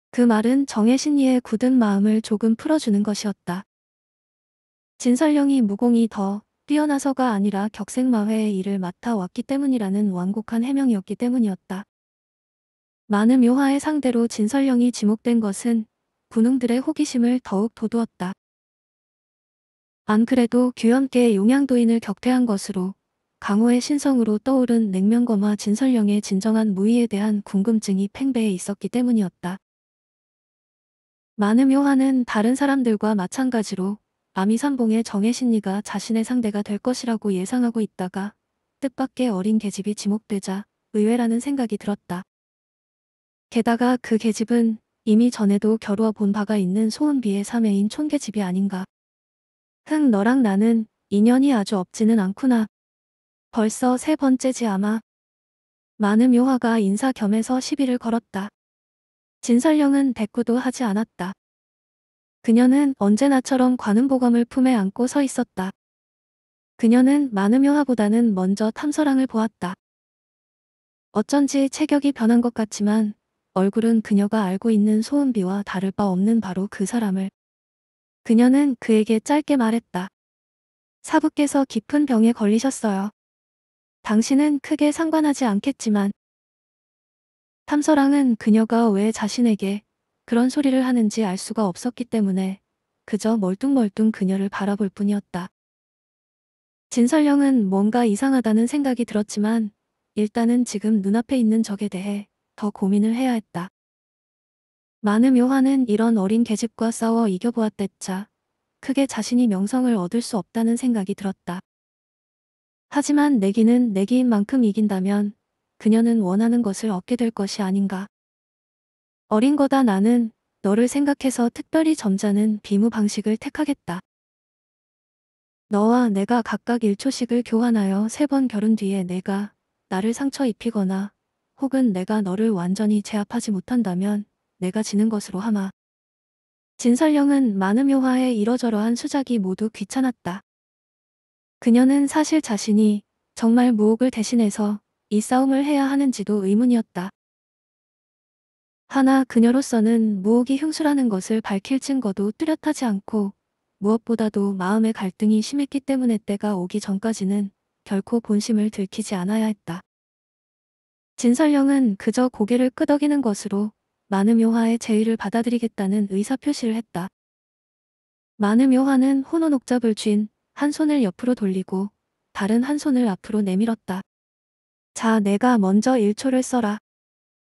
그 말은 정혜신이의 굳은 마음을 조금 풀어주는 것이었다. 진설령이 무공이 더 뛰어나서가 아니라 격생마회의 일을 맡아 왔기 때문이라는 완곡한 해명이었기 때문이었다. 많은 묘화의 상대로 진설령이 지목된 것은 군웅들의 호기심을 더욱 돋우었다. 안 그래도 규현께의 용양도인을 격퇴한 것으로 강호의 신성으로 떠오른 냉면검화 진설령의 진정한 무의에 대한 궁금증이 팽배해 있었기 때문이었다. 많은 요한은 다른 사람들과 마찬가지로 아미산봉의 정해심리가 자신의 상대가 될 것이라고 예상하고 있다가 뜻밖의 어린 계집이 지목되자 의외라는 생각이 들었다. 게다가 그 계집은 이미 전에도 겨루어 본 바가 있는 소은비의 사매인 촌계집이 아닌가. 흥 너랑 나는 인연이 아주 없지는 않구나. 벌써 세 번째지 아마. 많은 묘화가 인사 겸해서 시비를 걸었다. 진설령은 대꾸도 하지 않았다. 그녀는 언제나처럼 관음보감을 품에 안고 서 있었다. 그녀는 많은 묘화보다는 먼저 탐설왕을 보았다. 어쩐지 체격이 변한 것 같지만 얼굴은 그녀가 알고 있는 소은비와 다를 바 없는 바로 그 사람을 그녀는 그에게 짧게 말했다. 사부께서 깊은 병에 걸리셨어요. 당신은 크게 상관하지 않겠지만 탐서랑은 그녀가 왜 자신에게 그런 소리를 하는지 알 수가 없었기 때문에 그저 멀뚱멀뚱 그녀를 바라볼 뿐이었다. 진설령은 뭔가 이상하다는 생각이 들었지만 일단은 지금 눈앞에 있는 적에 대해 더 고민을 해야 했다. 많은묘한는 이런 어린 계집과 싸워 이겨보았댔자 크게 자신이 명성을 얻을 수 없다는 생각이 들었다. 하지만 내기는 내기인 만큼 이긴다면 그녀는 원하는 것을 얻게 될 것이 아닌가. 어린 거다 나는 너를 생각해서 특별히 점잖은 비무 방식을 택하겠다. 너와 내가 각각 1초씩을 교환하여 세 번 결혼 뒤에 내가 나를 상처 입히거나 혹은 내가 너를 완전히 제압하지 못한다면 내가 지는 것으로 하마. 진설령은 많은 묘화에 이러저러한 수작이 모두 귀찮았다. 그녀는 사실 자신이 정말 무옥을 대신해서 이 싸움을 해야 하는지도 의문이었다. 하나 그녀로서는 무옥이 흉수라는 것을 밝힐 증거도 뚜렷하지 않고 무엇보다도 마음의 갈등이 심했기 때문에 때가 오기 전까지는 결코 본심을 들키지 않아야 했다. 진설령은 그저 고개를 끄덕이는 것으로 마음요하의 제의를 받아들이겠다는 의사표시를 했다. 마음요하는 혼원 옥잡을 쥔 한 손을 옆으로 돌리고 다른 한 손을 앞으로 내밀었다. 자 내가 먼저 1초를 써라.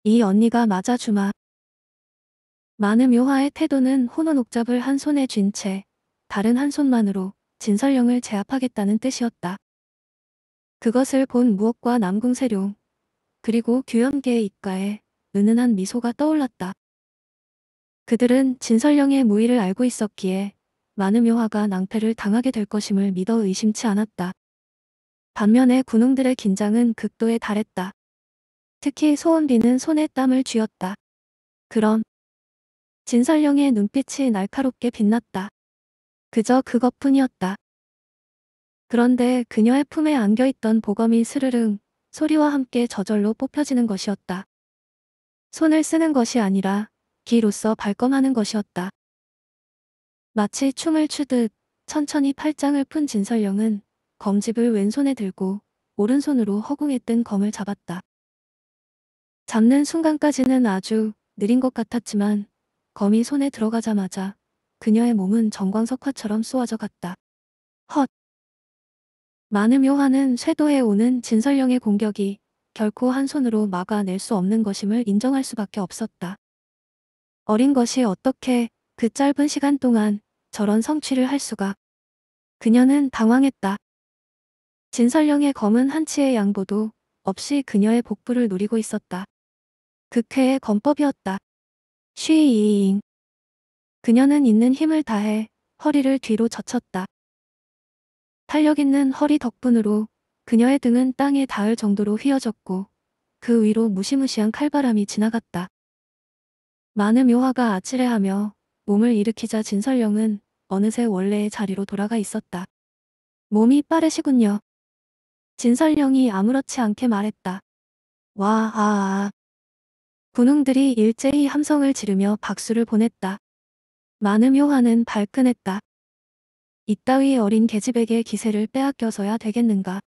이 언니가 맞아주마. 마음요하의 태도는 혼원 옥잡을 한 손에 쥔 채 다른 한 손만으로 진설령을 제압하겠다는 뜻이었다. 그것을 본 무엇과 남궁세룡 그리고 규현계의 입가에 은은한 미소가 떠올랐다. 그들은 진설령의 무의를 알고 있었기에 많은 묘화가 낭패를 당하게 될 것임을 믿어 의심치 않았다. 반면에 군웅들의 긴장은 극도에 달했다. 특히 소원비는 손에 땀을 쥐었다. 그럼 진설령의 눈빛이 날카롭게 빛났다. 그저 그것뿐이었다. 그런데 그녀의 품에 안겨있던 보검이 스르릉 소리와 함께 저절로 뽑혀지는 것이었다. 손을 쓰는 것이 아니라 기로서 발검하는 것이었다. 마치 춤을 추듯 천천히 팔짱을 푼 진설령은 검집을 왼손에 들고 오른손으로 허공에 뜬 검을 잡았다. 잡는 순간까지는 아주 느린 것 같았지만 검이 손에 들어가자마자 그녀의 몸은 정광석화처럼 쏘아져 갔다. 헛! 많은 묘하는 쇄도에 오는 진설령의 공격이 결코 한 손으로 막아낼 수 없는 것임을 인정할 수밖에 없었다. 어린 것이 어떻게 그 짧은 시간 동안 저런 성취를 할 수가. 그녀는 당황했다. 진설령의 검은 한치의 양보도 없이 그녀의 복부를 누리고 있었다. 극회의 검법이었다. 쉬이이잉. 그녀는 있는 힘을 다해 허리를 뒤로 젖혔다. 탄력 있는 허리 덕분으로 그녀의 등은 땅에 닿을 정도로 휘어졌고 그 위로 무시무시한 칼바람이 지나갔다. 많은 묘화가 아찔해하며 몸을 일으키자 진설령은 어느새 원래의 자리로 돌아가 있었다. 몸이 빠르시군요. 진설령이 아무렇지 않게 말했다. 와, 아, 아. 군웅들이 일제히 함성을 지르며 박수를 보냈다. 많은 묘화는 발끈했다. 이따위 어린 계집에게 기세를 빼앗겨서야 되겠는가.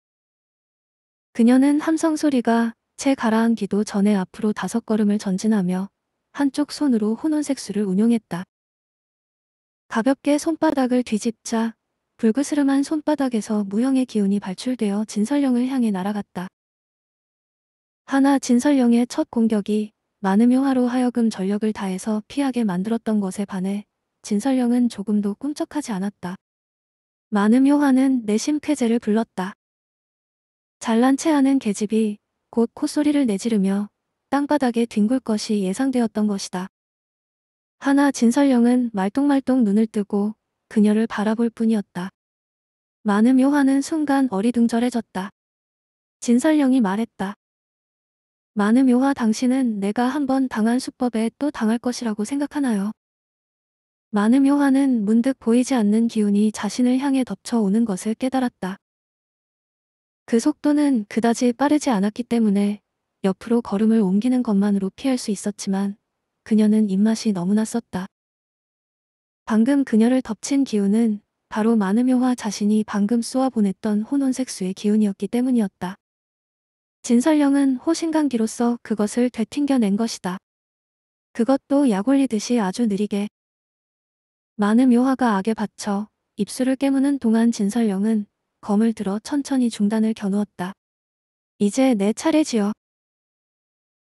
그녀는 함성 소리가 채 가라앉기도 전에 앞으로 다섯 걸음을 전진하며 한쪽 손으로 혼원색수를 운용했다. 가볍게 손바닥을 뒤집자 불그스름한 손바닥에서 무형의 기운이 발출되어 진설령을 향해 날아갔다. 하나 진설령의 첫 공격이 마음묘화로 하여금 전력을 다해서 피하게 만들었던 것에 반해 진설령은 조금도 꿈쩍하지 않았다. 마음묘화는 내심 쾌제를 불렀다. 잘난 체 하는 계집이 곧 콧소리를 내지르며 땅바닥에 뒹굴 것이 예상되었던 것이다. 하나 진설령은 말똥말똥 눈을 뜨고 그녀를 바라볼 뿐이었다. 많은 묘화는 순간 어리둥절해졌다. 진설령이 말했다. 많은 묘화 당신은 내가 한번 당한 수법에 또 당할 것이라고 생각하나요? 많은 묘화는 문득 보이지 않는 기운이 자신을 향해 덮쳐오는 것을 깨달았다. 그 속도는 그다지 빠르지 않았기 때문에 옆으로 걸음을 옮기는 것만으로 피할 수 있었지만 그녀는 입맛이 너무나 썼다. 방금 그녀를 덮친 기운은 바로 마누묘화 자신이 방금 쏘아보냈던 혼혼색수의 기운이었기 때문이었다. 진설령은 호신강기로서 그것을 되튕겨낸 것이다. 그것도 약올리듯이 아주 느리게. 마누묘화가 악에 받쳐 입술을 깨무는 동안 진설령은 검을 들어 천천히 중단을 겨누었다. 이제 내 차례지요.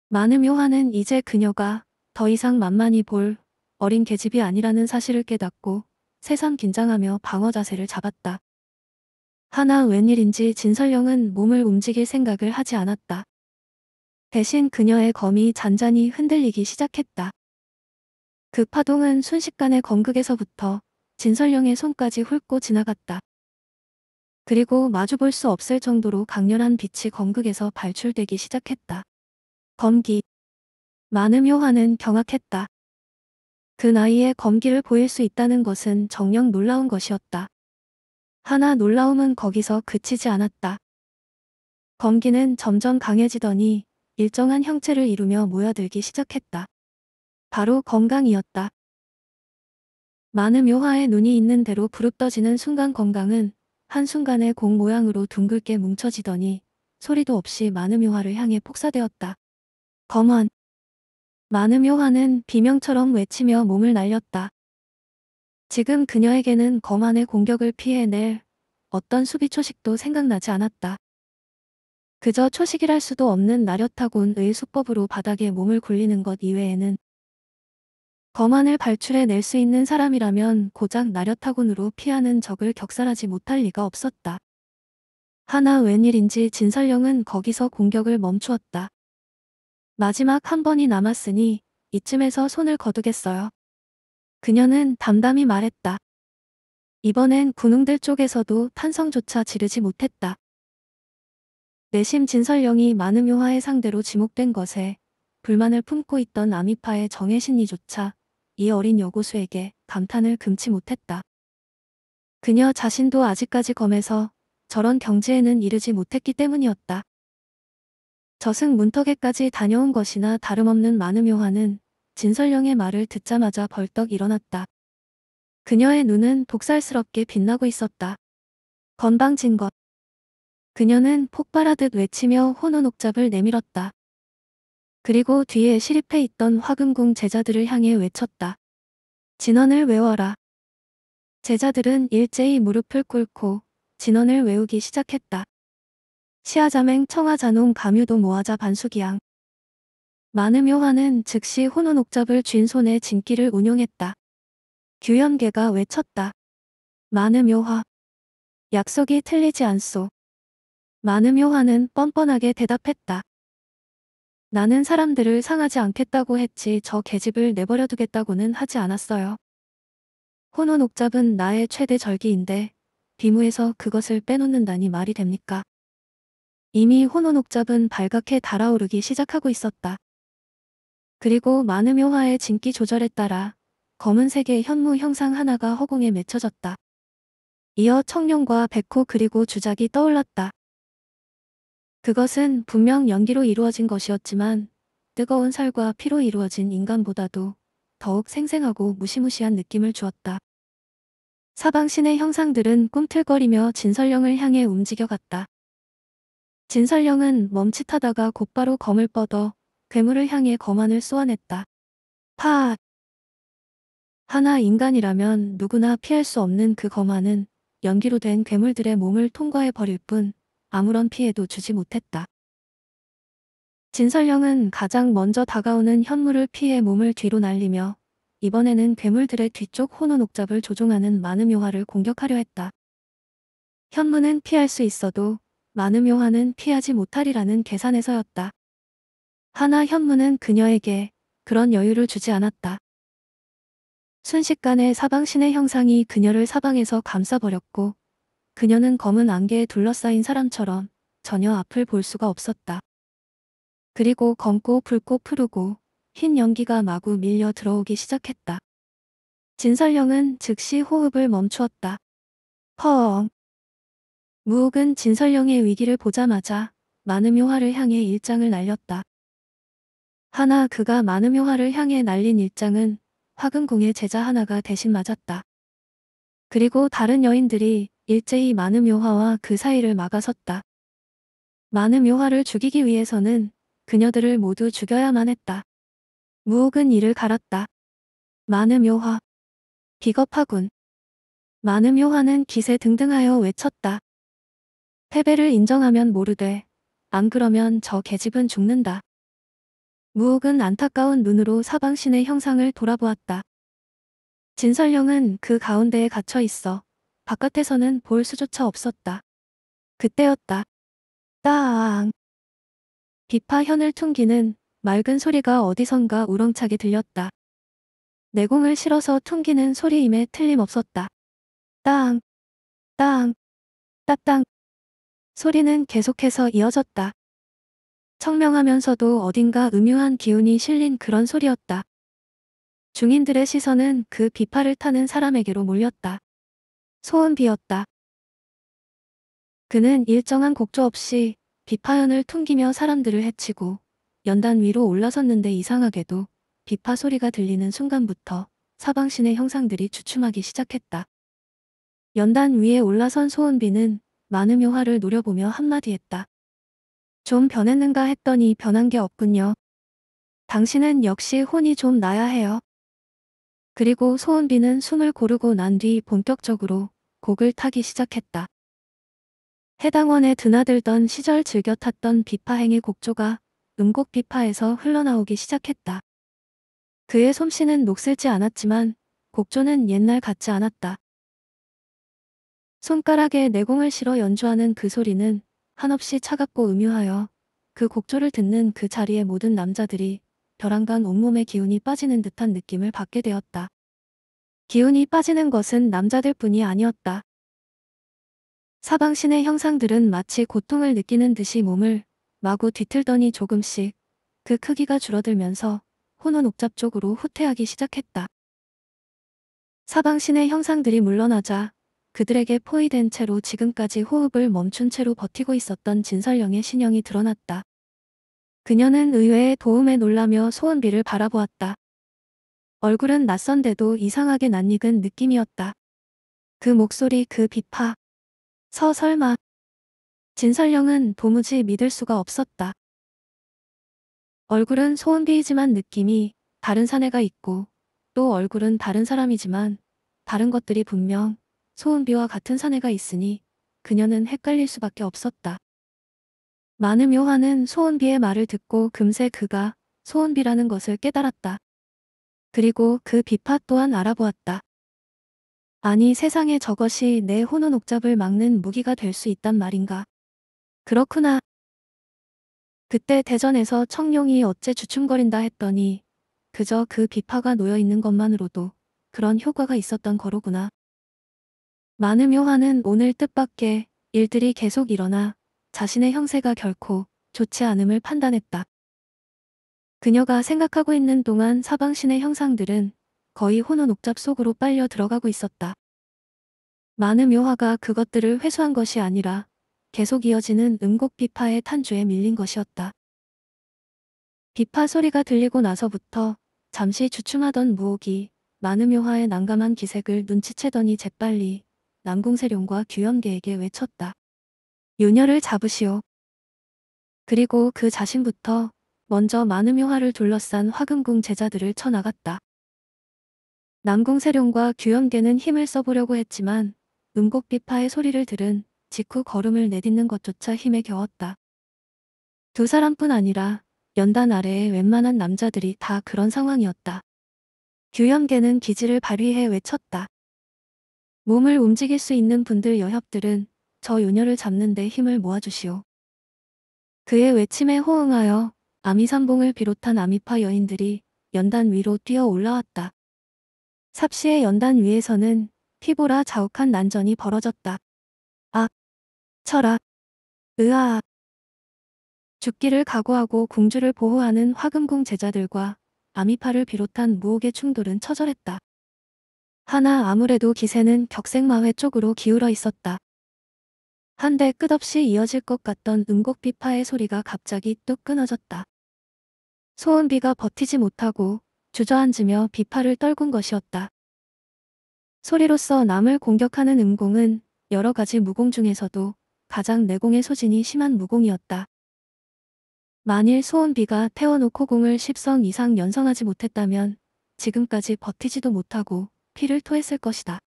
많은 요한은 이제 그녀가 더 이상 만만히 볼 어린 계집이 아니라는 사실을 깨닫고 새삼 긴장하며 방어 자세를 잡았다. 하나 웬일인지 진설령은 몸을 움직일 생각을 하지 않았다. 대신 그녀의 검이 잔잔히 흔들리기 시작했다. 그 파동은 순식간에 검극에서부터 진설령의 손까지 훑고 지나갔다. 그리고 마주볼 수 없을 정도로 강렬한 빛이 건극에서 발출되기 시작했다. 검기. 많은 묘화는 경악했다. 그 나이에 검기를 보일 수 있다는 것은 정녕 놀라운 것이었다. 하나 놀라움은 거기서 그치지 않았다. 검기는 점점 강해지더니 일정한 형체를 이루며 모여들기 시작했다. 바로 건강이었다. 많은 묘화에 눈이 있는 대로 부릅떠지는 순간 건강은 한순간에 공 모양으로 둥글게 뭉쳐지더니 소리도 없이 마음요화를 향해 폭사되었다. 검언. 마음요화는 비명처럼 외치며 몸을 날렸다. 지금 그녀에게는 검안의 공격을 피해낼 어떤 수비 초식도 생각나지 않았다. 그저 초식이랄 수도 없는 나렷하곤의 수법으로 바닥에 몸을 굴리는 것 이외에는 거만을 발출해낼 수 있는 사람이라면 고작 나려타군으로 피하는 적을 격살하지 못할 리가 없었다. 하나 웬일인지 진설령은 거기서 공격을 멈추었다. 마지막 한 번이 남았으니 이쯤에서 손을 거두겠어요. 그녀는 담담히 말했다. 이번엔 군웅들 쪽에서도 탄성조차 지르지 못했다. 내심 진설령이 많은 묘화의 상대로 지목된 것에 불만을 품고 있던 아미파의 정혜신이조차 이 어린 여고수에게 감탄을 금치 못했다. 그녀 자신도 아직까지 검해서 저런 경지에는 이르지 못했기 때문이었다. 저승 문턱에까지 다녀온 것이나 다름없는 마음요한는 진설령의 말을 듣자마자 벌떡 일어났다. 그녀의 눈은 독살스럽게 빛나고 있었다. 건방진 것. 그녀는 폭발하듯 외치며 혼은 옥잡을 내밀었다. 그리고 뒤에 시립해 있던 화금궁 제자들을 향해 외쳤다. 진언을 외워라. 제자들은 일제히 무릎을 꿇고 진언을 외우기 시작했다. 시아자맹 청하자농 가뮤도 모아자 반숙이양. 마음요화는 즉시 혼어옥잡을 쥔 손에 진기를 운용했다. 규현계가 외쳤다. 마음요화. 약속이 틀리지 않소. 마음요화는 뻔뻔하게 대답했다. 나는 사람들을 상하지 않겠다고 했지 저 계집을 내버려두겠다고는 하지 않았어요. 혼혼 옥잡은 나의 최대 절기인데 비무에서 그것을 빼놓는다니 말이 됩니까? 이미 혼혼 옥잡은 발갛게 달아오르기 시작하고 있었다. 그리고 많은 묘화의 진기 조절에 따라 검은색의 현무 형상 하나가 허공에 맺혀졌다. 이어 청룡과 백호 그리고 주작이 떠올랐다. 그것은 분명 연기로 이루어진 것이었지만 뜨거운 살과 피로 이루어진 인간보다도 더욱 생생하고 무시무시한 느낌을 주었다. 사방신의 형상들은 꿈틀거리며 진설령을 향해 움직여갔다. 진설령은 멈칫하다가 곧바로 검을 뻗어 괴물을 향해 거만을 쏘아냈다. 파! 하나 인간이라면 누구나 피할 수 없는 그거만은 연기로 된 괴물들의 몸을 통과해 버릴 뿐 아무런 피해도 주지 못했다. 진설령은 가장 먼저 다가오는 현물을 피해 몸을 뒤로 날리며 이번에는 괴물들의 뒤쪽 호노 녹잡을 조종하는 마음묘화를 공격하려 했다. 현무는 피할 수 있어도 마음묘화는 피하지 못하리라는 계산에서였다. 하나 현무는 그녀에게 그런 여유를 주지 않았다. 순식간에 사방신의 형상이 그녀를 사방에서 감싸버렸고 그녀는 검은 안개에 둘러싸인 사람처럼 전혀 앞을 볼 수가 없었다. 그리고 검고 붉고 푸르고 흰 연기가 마구 밀려 들어오기 시작했다. 진설령은 즉시 호흡을 멈추었다. 허엉. 무옥은 진설령의 위기를 보자마자 만음요화를 향해 일장을 날렸다. 하나 그가 만음요화를 향해 날린 일장은 화근궁의 제자 하나가 대신 맞았다. 그리고 다른 여인들이 일제히 많은 묘화와 그 사이를 막아섰다. 많은 묘화를 죽이기 위해서는 그녀들을 모두 죽여야만 했다. 무옥은 이를 갈았다. 많은 묘화. 비겁하군. 많은 묘화는 기세 등등하여 외쳤다. 패배를 인정하면 모르되 안 그러면 저 계집은 죽는다. 무옥은 안타까운 눈으로 사방신의 형상을 돌아보았다. 진설령은 그 가운데에 갇혀 있어 바깥에서는 볼 수조차 없었다. 그때였다. 따앙. 비파 현을 퉁기는 맑은 소리가 어디선가 우렁차게 들렸다. 내공을 실어서 퉁기는 소리임에 틀림없었다. 따앙, 따앙, 따땅. 소리는 계속해서 이어졌다. 청명하면서도 어딘가 음유한 기운이 실린 그런 소리였다. 중인들의 시선은 그 비파를 타는 사람에게로 몰렸다. 소은 비였다 그는 일정한 곡조 없이 비파연을 퉁기며 사람들을 해치고 연단 위로 올라섰는데 이상하게도 비파 소리가 들리는 순간부터 사방신의 형상들이 주춤하기 시작했다. 연단 위에 올라선 소은비는 많은 묘화를 노려보며 한마디 했다. 좀 변했는가 했더니 변한 게 없군요. 당신은 역시 혼이 좀 나야 해요. 그리고 소은비는 숨을 고르고 난 뒤 본격적으로 곡을 타기 시작했다. 해당원에 드나들던 시절 즐겨 탔던 비파행의 곡조가 음곡 비파에서 흘러나오기 시작했다. 그의 솜씨는 녹슬지 않았지만 곡조는 옛날 같지 않았다. 손가락에 내공을 실어 연주하는 그 소리는 한없이 차갑고 음유하여 그 곡조를 듣는 그 자리의 모든 남자들이 벼랑간 온몸에 기운이 빠지는 듯한 느낌을 받게 되었다. 기운이 빠지는 것은 남자들 뿐이 아니었다. 사방신의 형상들은 마치 고통을 느끼는 듯이 몸을 마구 뒤틀더니 조금씩 그 크기가 줄어들면서 혼은 옥잡 쪽으로 후퇴하기 시작했다. 사방신의 형상들이 물러나자 그들에게 포위된 채로 지금까지 호흡을 멈춘 채로 버티고 있었던 진설령의 신형이 드러났다. 그녀는 의외의 도움에 놀라며 소은비를 바라보았다. 얼굴은 낯선데도 이상하게 낯익은 느낌이었다. 그 목소리 그 비파. 서 설마. 진설령은 도무지 믿을 수가 없었다. 얼굴은 소은비이지만 느낌이 다른 사내가 있고 또 얼굴은 다른 사람이지만 다른 것들이 분명 소은비와 같은 사내가 있으니 그녀는 헷갈릴 수밖에 없었다. 많음 요한는 소은비의 말을 듣고 금세 그가 소은비라는 것을 깨달았다. 그리고 그 비파 또한 알아보았다. 아니 세상에 저것이 내 혼은 옥잡을 막는 무기가 될 수 있단 말인가. 그렇구나. 그때 대전에서 청룡이 어째 주춤거린다 했더니 그저 그 비파가 놓여있는 것만으로도 그런 효과가 있었던 거로구나. 많음 요한는 오늘 뜻밖의 일들이 계속 일어나 자신의 형세가 결코 좋지 않음을 판단했다. 그녀가 생각하고 있는 동안 사방신의 형상들은 거의 혼은 옥잡 속으로 빨려 들어가고 있었다. 많은 묘화가 그것들을 회수한 것이 아니라 계속 이어지는 음곡 비파의 탄주에 밀린 것이었다. 비파 소리가 들리고 나서부터 잠시 주춤하던 무옥이 많은 묘화의 난감한 기색을 눈치채더니 재빨리 남궁세룡과 규현계에게 외쳤다. 유녀를 잡으시오. 그리고 그 자신부터 먼저 만음요화를 둘러싼 화금궁 제자들을 쳐나갔다. 남궁세룡과 규현계는 힘을 써보려고 했지만 음곡비파의 소리를 들은 직후 걸음을 내딛는 것조차 힘에 겨웠다. 두 사람뿐 아니라 연단 아래에 웬만한 남자들이 다 그런 상황이었다. 규현계는 기지를 발휘해 외쳤다. 몸을 움직일 수 있는 분들 여협들은 저 요녀를 잡는 데 힘을 모아주시오. 그의 외침에 호응하여 아미산봉을 비롯한 아미파 여인들이 연단 위로 뛰어 올라왔다. 삽시의 연단 위에서는 피보라 자욱한 난전이 벌어졌다. 아! 철아! 으아! 죽기를 각오하고 공주를 보호하는 화금궁 제자들과 아미파를 비롯한 무옥의 충돌은 처절했다. 하나 아무래도 기세는 격생마회 쪽으로 기울어 있었다. 한데 끝없이 이어질 것 같던 음곡비파의 소리가 갑자기 뚝 끊어졌다. 소은비가 버티지 못하고 주저앉으며 비파를 떨군 것이었다. 소리로서 남을 공격하는 음공은 여러 가지 무공 중에서도 가장 내공의 소진이 심한 무공이었다. 만일 소원비가 태워놓고 공을 10성 이상 연성하지 못했다면 지금까지 버티지도 못하고 피를 토했을 것이다.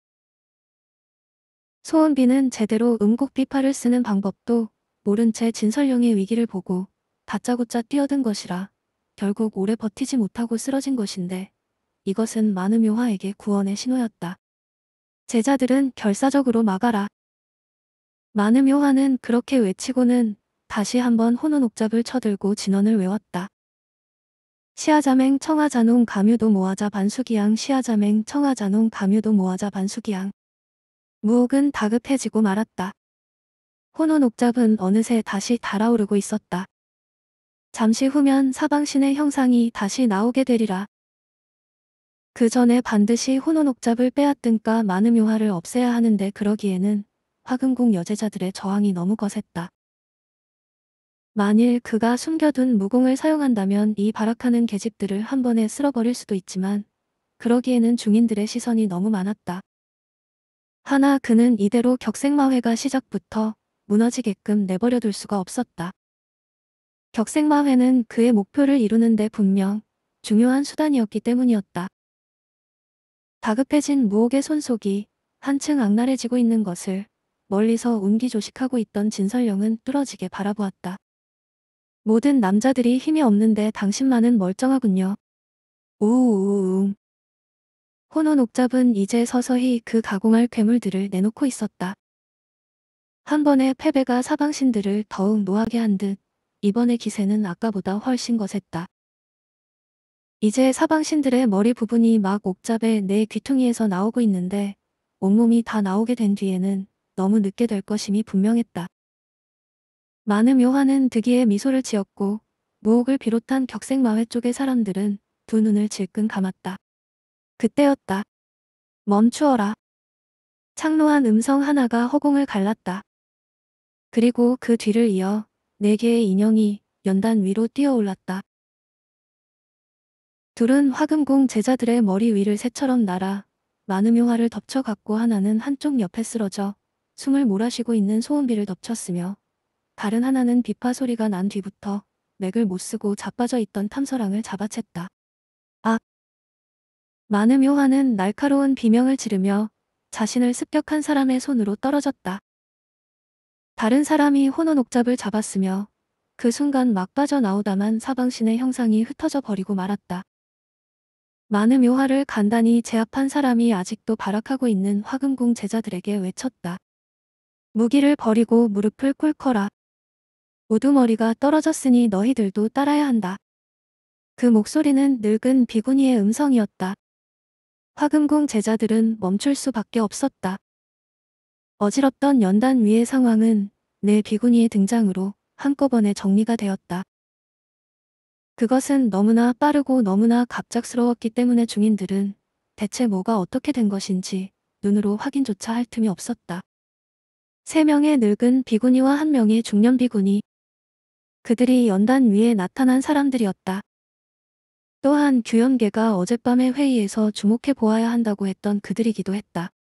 소은비는 제대로 음곡 비파를 쓰는 방법도 모른 채 진설령의 위기를 보고 다짜고짜 뛰어든 것이라 결국 오래 버티지 못하고 쓰러진 것인데 이것은 마누묘화에게 구원의 신호였다. 제자들은 결사적으로 막아라. 마누묘화는 그렇게 외치고는 다시 한번 혼은옥잡을 쳐들고 진언을 외웠다. 시아자맹 청하자농 가뮤도 모아자 반수기양 시아자맹 청하자농 가뮤도 모아자 반수기양 무옥은 다급해지고 말았다. 혼혼 옥잡은 어느새 다시 달아오르고 있었다. 잠시 후면 사방신의 형상이 다시 나오게 되리라. 그 전에 반드시 혼혼 옥잡을 빼앗든가 많은 묘화를 없애야 하는데 그러기에는 화금궁 여제자들의 저항이 너무 거셌다. 만일 그가 숨겨둔 무공을 사용한다면 이 발악하는 계집들을 한 번에 쓸어버릴 수도 있지만 그러기에는 중인들의 시선이 너무 많았다. 하나 그는 이대로 격생마회가 시작부터 무너지게끔 내버려둘 수가 없었다. 격생마회는 그의 목표를 이루는데 분명 중요한 수단이었기 때문이었다. 다급해진 무옥의 손속이 한층 악랄해지고 있는 것을 멀리서 운기조식하고 있던 진설령은 뚫어지게 바라보았다. 모든 남자들이 힘이 없는데 당신만은 멀쩡하군요. 우우우웅. 호노 옥잡은 이제 서서히 그 가공할 괴물들을 내놓고 있었다. 한 번의 패배가 사방신들을 더욱 노하게 한 듯 이번의 기세는 아까보다 훨씬 거셌다. 이제 사방신들의 머리 부분이 막 옥잡의 내 귀퉁이에서 나오고 있는데 온몸이 다 나오게 된 뒤에는 너무 늦게 될 것임이 분명했다. 많은 묘화는 득이의 미소를 지었고 무옥을 비롯한 격생마회 쪽의 사람들은 두 눈을 질끈 감았다. 그때였다. 멈추어라. 창로한 음성 하나가 허공을 갈랐다. 그리고 그 뒤를 이어 네 개의 인형이 연단 위로 뛰어올랐다. 둘은 화금공 제자들의 머리 위를 새처럼 날아 많은 묘화를 덮쳐갔고 하나는 한쪽 옆에 쓰러져 숨을 몰아쉬고 있는 소음비를 덮쳤으며 다른 하나는 비파 소리가 난 뒤부터 맥을 못쓰고 자빠져 있던 탐서랑을 잡아챘다. 아! 많음 요한는 날카로운 비명을 지르며 자신을 습격한 사람의 손으로 떨어졌다. 다른 사람이 혼노 녹잡을 잡았으며 그 순간 막 빠져나오다만 사방신의 형상이 흩어져 버리고 말았다. 많은 묘화를 간단히 제압한 사람이 아직도 발악하고 있는 화금궁 제자들에게 외쳤다. 무기를 버리고 무릎을 꿇거라. 우두머리가 떨어졌으니 너희들도 따라야 한다. 그 목소리는 늙은 비구니의 음성이었다. 화금궁 제자들은 멈출 수밖에 없었다. 어지럽던 연단 위의 상황은 내 비구니의 등장으로 한꺼번에 정리가 되었다. 그것은 너무나 빠르고 너무나 갑작스러웠기 때문에 중인들은 대체 뭐가 어떻게 된 것인지 눈으로 확인조차 할 틈이 없었다. 세 명의 늙은 비구니와 한 명의 중년 비구니. 그들이 연단 위에 나타난 사람들이었다. 또한 규현계가 어젯밤의 회의에서 주목해 보아야 한다고 했던 그들이기도 했다.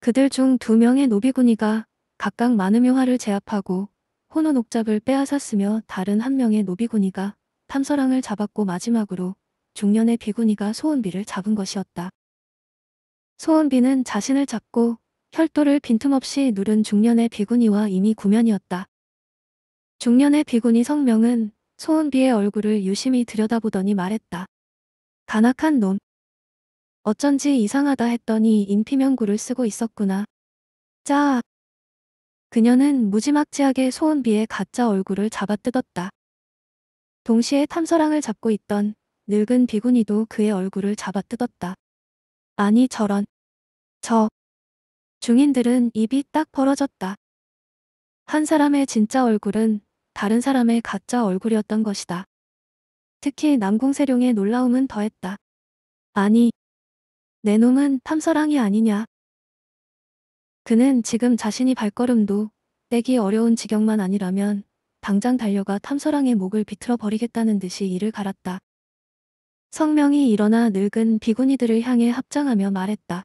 그들 중 두 명의 노비군이가 각각 마음묘화를 제압하고 호노 옥잡을 빼앗았으며 다른 한 명의 노비군이가 탐서랑을 잡았고 마지막으로 중년의 비군이가 소은비를 잡은 것이었다. 소은비는 자신을 잡고 혈도를 빈틈없이 누른 중년의 비군이와 이미 구면이었다. 중년의 비군이 성명은 소은비의 얼굴을 유심히 들여다보더니 말했다. 간악한 놈. 어쩐지 이상하다 했더니 인피명구를 쓰고 있었구나. 짜. 그녀는 무지막지하게 소은비의 가짜 얼굴을 잡아뜯었다. 동시에 탐서랑을 잡고 있던 늙은 비구니도 그의 얼굴을 잡아뜯었다. 아니 저런. 저. 중인들은 입이 딱 벌어졌다. 한 사람의 진짜 얼굴은 다른 사람의 가짜 얼굴이었던 것이다. 특히 남궁세룡의 놀라움은 더했다. 아니, 내 놈은 탐사랑이 아니냐. 그는 지금 자신이 발걸음도 떼기 어려운 지경만 아니라면 당장 달려가 탐사랑의 목을 비틀어 버리겠다는 듯이 이를 갈았다. 성명이 일어나 늙은 비구니들을 향해 합장하며 말했다.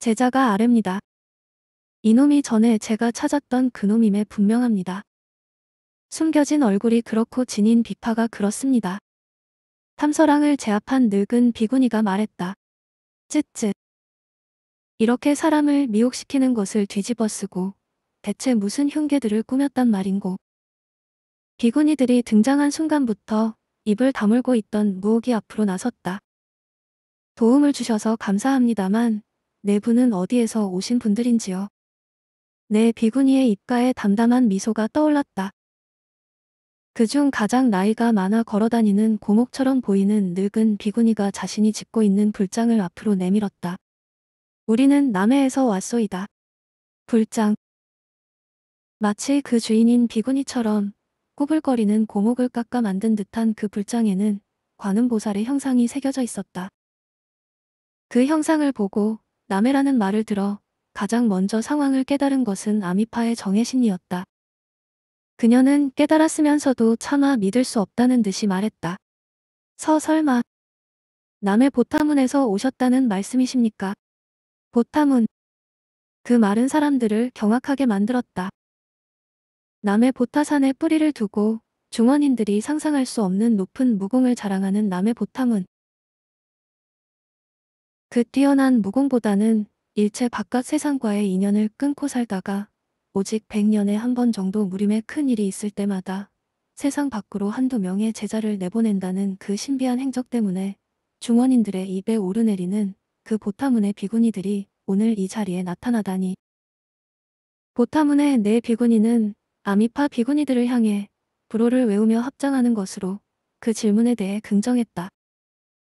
제자가 아랩니다. 이놈이 전에 제가 찾았던 그놈임에 분명합니다. 숨겨진 얼굴이 그렇고 지닌 비파가 그렇습니다. 탐서랑을 제압한 늙은 비구니가 말했다. 쯧쯧. 이렇게 사람을 미혹시키는 것을 뒤집어쓰고 대체 무슨 흉계들을 꾸몄단 말인고. 비구니들이 등장한 순간부터 입을 다물고 있던 무옥이 앞으로 나섰다. 도움을 주셔서 감사합니다만 내부는 네 어디에서 오신 분들인지요. 내 네, 비구니의 입가에 담담한 미소가 떠올랐다. 그중 가장 나이가 많아 걸어다니는 고목처럼 보이는 늙은 비구니가 자신이 짚고 있는 불장을 앞으로 내밀었다. 우리는 남해에서 왔소이다. 불장. 마치 그 주인인 비구니처럼 꾸불거리는 고목을 깎아 만든 듯한 그 불장에는 관음보살의 형상이 새겨져 있었다. 그 형상을 보고 남해라는 말을 들어 가장 먼저 상황을 깨달은 것은 아미파의 정혜신이었다. 그녀는 깨달았으면서도 차마 믿을 수 없다는 듯이 말했다. 서 설마 남의 보타문에서 오셨다는 말씀이십니까? 보타문 그 마른 사람들을 경악하게 만들었다. 남해 보타산에 뿌리를 두고 중원인들이 상상할 수 없는 높은 무공을 자랑하는 남해 보타문. 그 뛰어난 무공보다는 일체 바깥 세상과의 인연을 끊고 살다가 오직 100년에 한 번 정도 무림에 큰 일이 있을 때마다 세상 밖으로 한두 명의 제자를 내보낸다는 그 신비한 행적 때문에 중원인들의 입에 오르내리는 그 보타문의 비구니들이 오늘 이 자리에 나타나다니. 보타문의 네 비구니는 아미파 비구니들을 향해 불호를 외우며 합장하는 것으로 그 질문에 대해 긍정했다.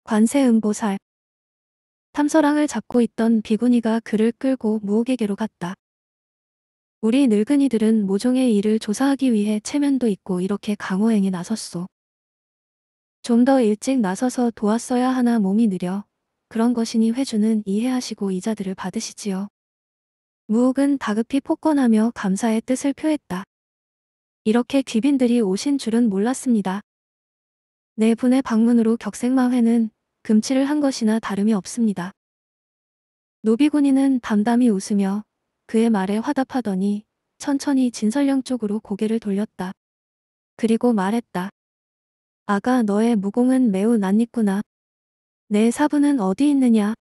관세음보살 탐서랑을 잡고 있던 비구니가 그를 끌고 무옥에게로 갔다. 우리 늙은이들은 모종의 일을 조사하기 위해 체면도 있고 이렇게 강호행에 나섰소. 좀 더 일찍 나서서 도왔어야 하나 몸이 느려 그런 것이니 회주는 이해하시고 이자들을 받으시지요. 무옥은 다급히 폭건하며 감사의 뜻을 표했다. 이렇게 귀빈들이 오신 줄은 몰랐습니다. 네 분의 방문으로 격생마회는 금치를 한 것이나 다름이 없습니다. 노비군인은 담담히 웃으며 그의 말에 화답하더니 천천히 진설령 쪽으로 고개를 돌렸다. 그리고 말했다. 아가 너의 무공은 매우 낯익구나. 내 사부는 어디 있느냐?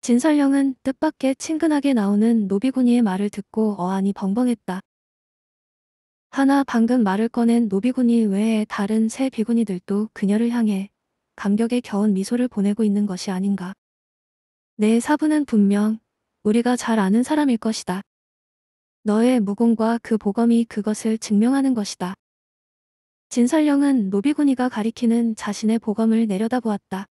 진설령은 뜻밖의 친근하게 나오는 노비군이의 말을 듣고 어안이 벙벙했다. 하나 방금 말을 꺼낸 노비군이 외에 다른 세 비군이들도 그녀를 향해 감격에 겨운 미소를 보내고 있는 것이 아닌가. 내 사부는 분명 우리가 잘 아는 사람일 것이다. 너의 무공과 그 보검이 그것을 증명하는 것이다. 진설령은 노비군이가 가리키는 자신의 보검을 내려다보았다.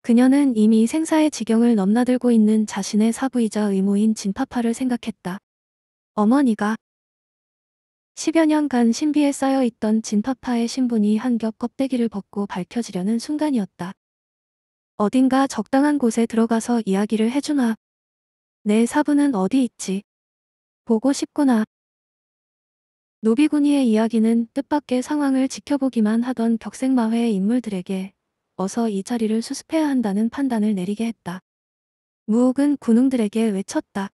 그녀는 이미 생사의 지경을 넘나들고 있는 자신의 사부이자 의무인 진파파를 생각했다. 어머니가 10여 년간 신비에 쌓여있던 진파파의 신분이 한 겹 껍데기를 벗고 밝혀지려는 순간이었다. 어딘가 적당한 곳에 들어가서 이야기를 해주나 내 사부는 어디 있지? 보고 싶구나. 노비군이의 이야기는 뜻밖의 상황을 지켜보기만 하던 격생마회의 인물들에게 어서 이 자리를 수습해야 한다는 판단을 내리게 했다. 무옥은 군웅들에게 외쳤다.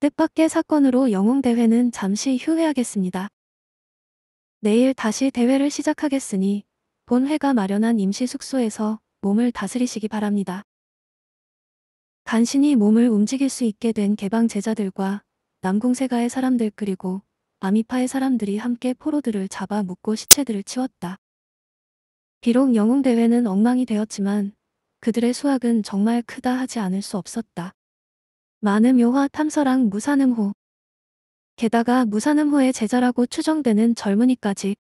뜻밖의 사건으로 영웅대회는 잠시 휴회하겠습니다. 내일 다시 대회를 시작하겠으니 본회가 마련한 임시 숙소에서 몸을 다스리시기 바랍니다. 간신히 몸을 움직일 수 있게 된 개방 제자들과 남궁세가의 사람들 그리고 아미파의 사람들이 함께 포로들을 잡아 묶고 시체들을 치웠다. 비록 영웅대회는 엉망이 되었지만 그들의 수학은 정말 크다 하지 않을 수 없었다. 많은 묘화 탐사랑 무산음호 게다가 무산음호의 제자라고 추정되는 젊은이까지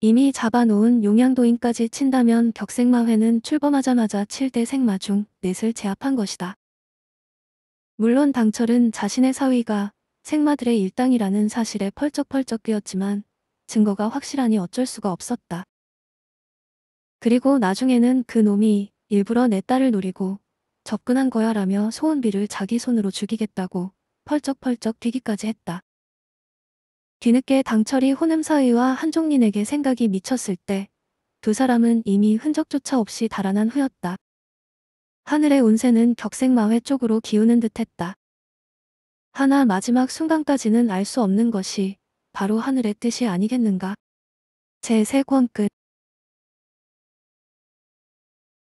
이미 잡아놓은 용양도인까지 친다면 격생마회는 출범하자마자 7대 생마 중 넷을 제압한 것이다. 물론 당철은 자신의 사위가 생마들의 일당이라는 사실에 펄쩍펄쩍 뛰었지만 증거가 확실하니 어쩔 수가 없었다. 그리고 나중에는 그 놈이 일부러 내 딸을 노리고 접근한 거야라며 소은비를 자기 손으로 죽이겠다고 펄쩍펄쩍 뛰기까지 했다. 뒤늦게 당철이 혼음사의와 한종린에게 생각이 미쳤을 때 두 사람은 이미 흔적조차 없이 달아난 후였다. 하늘의 운세는 격색마회 쪽으로 기우는 듯했다. 하나 마지막 순간까지는 알 수 없는 것이 바로 하늘의 뜻이 아니겠는가. 제세권끝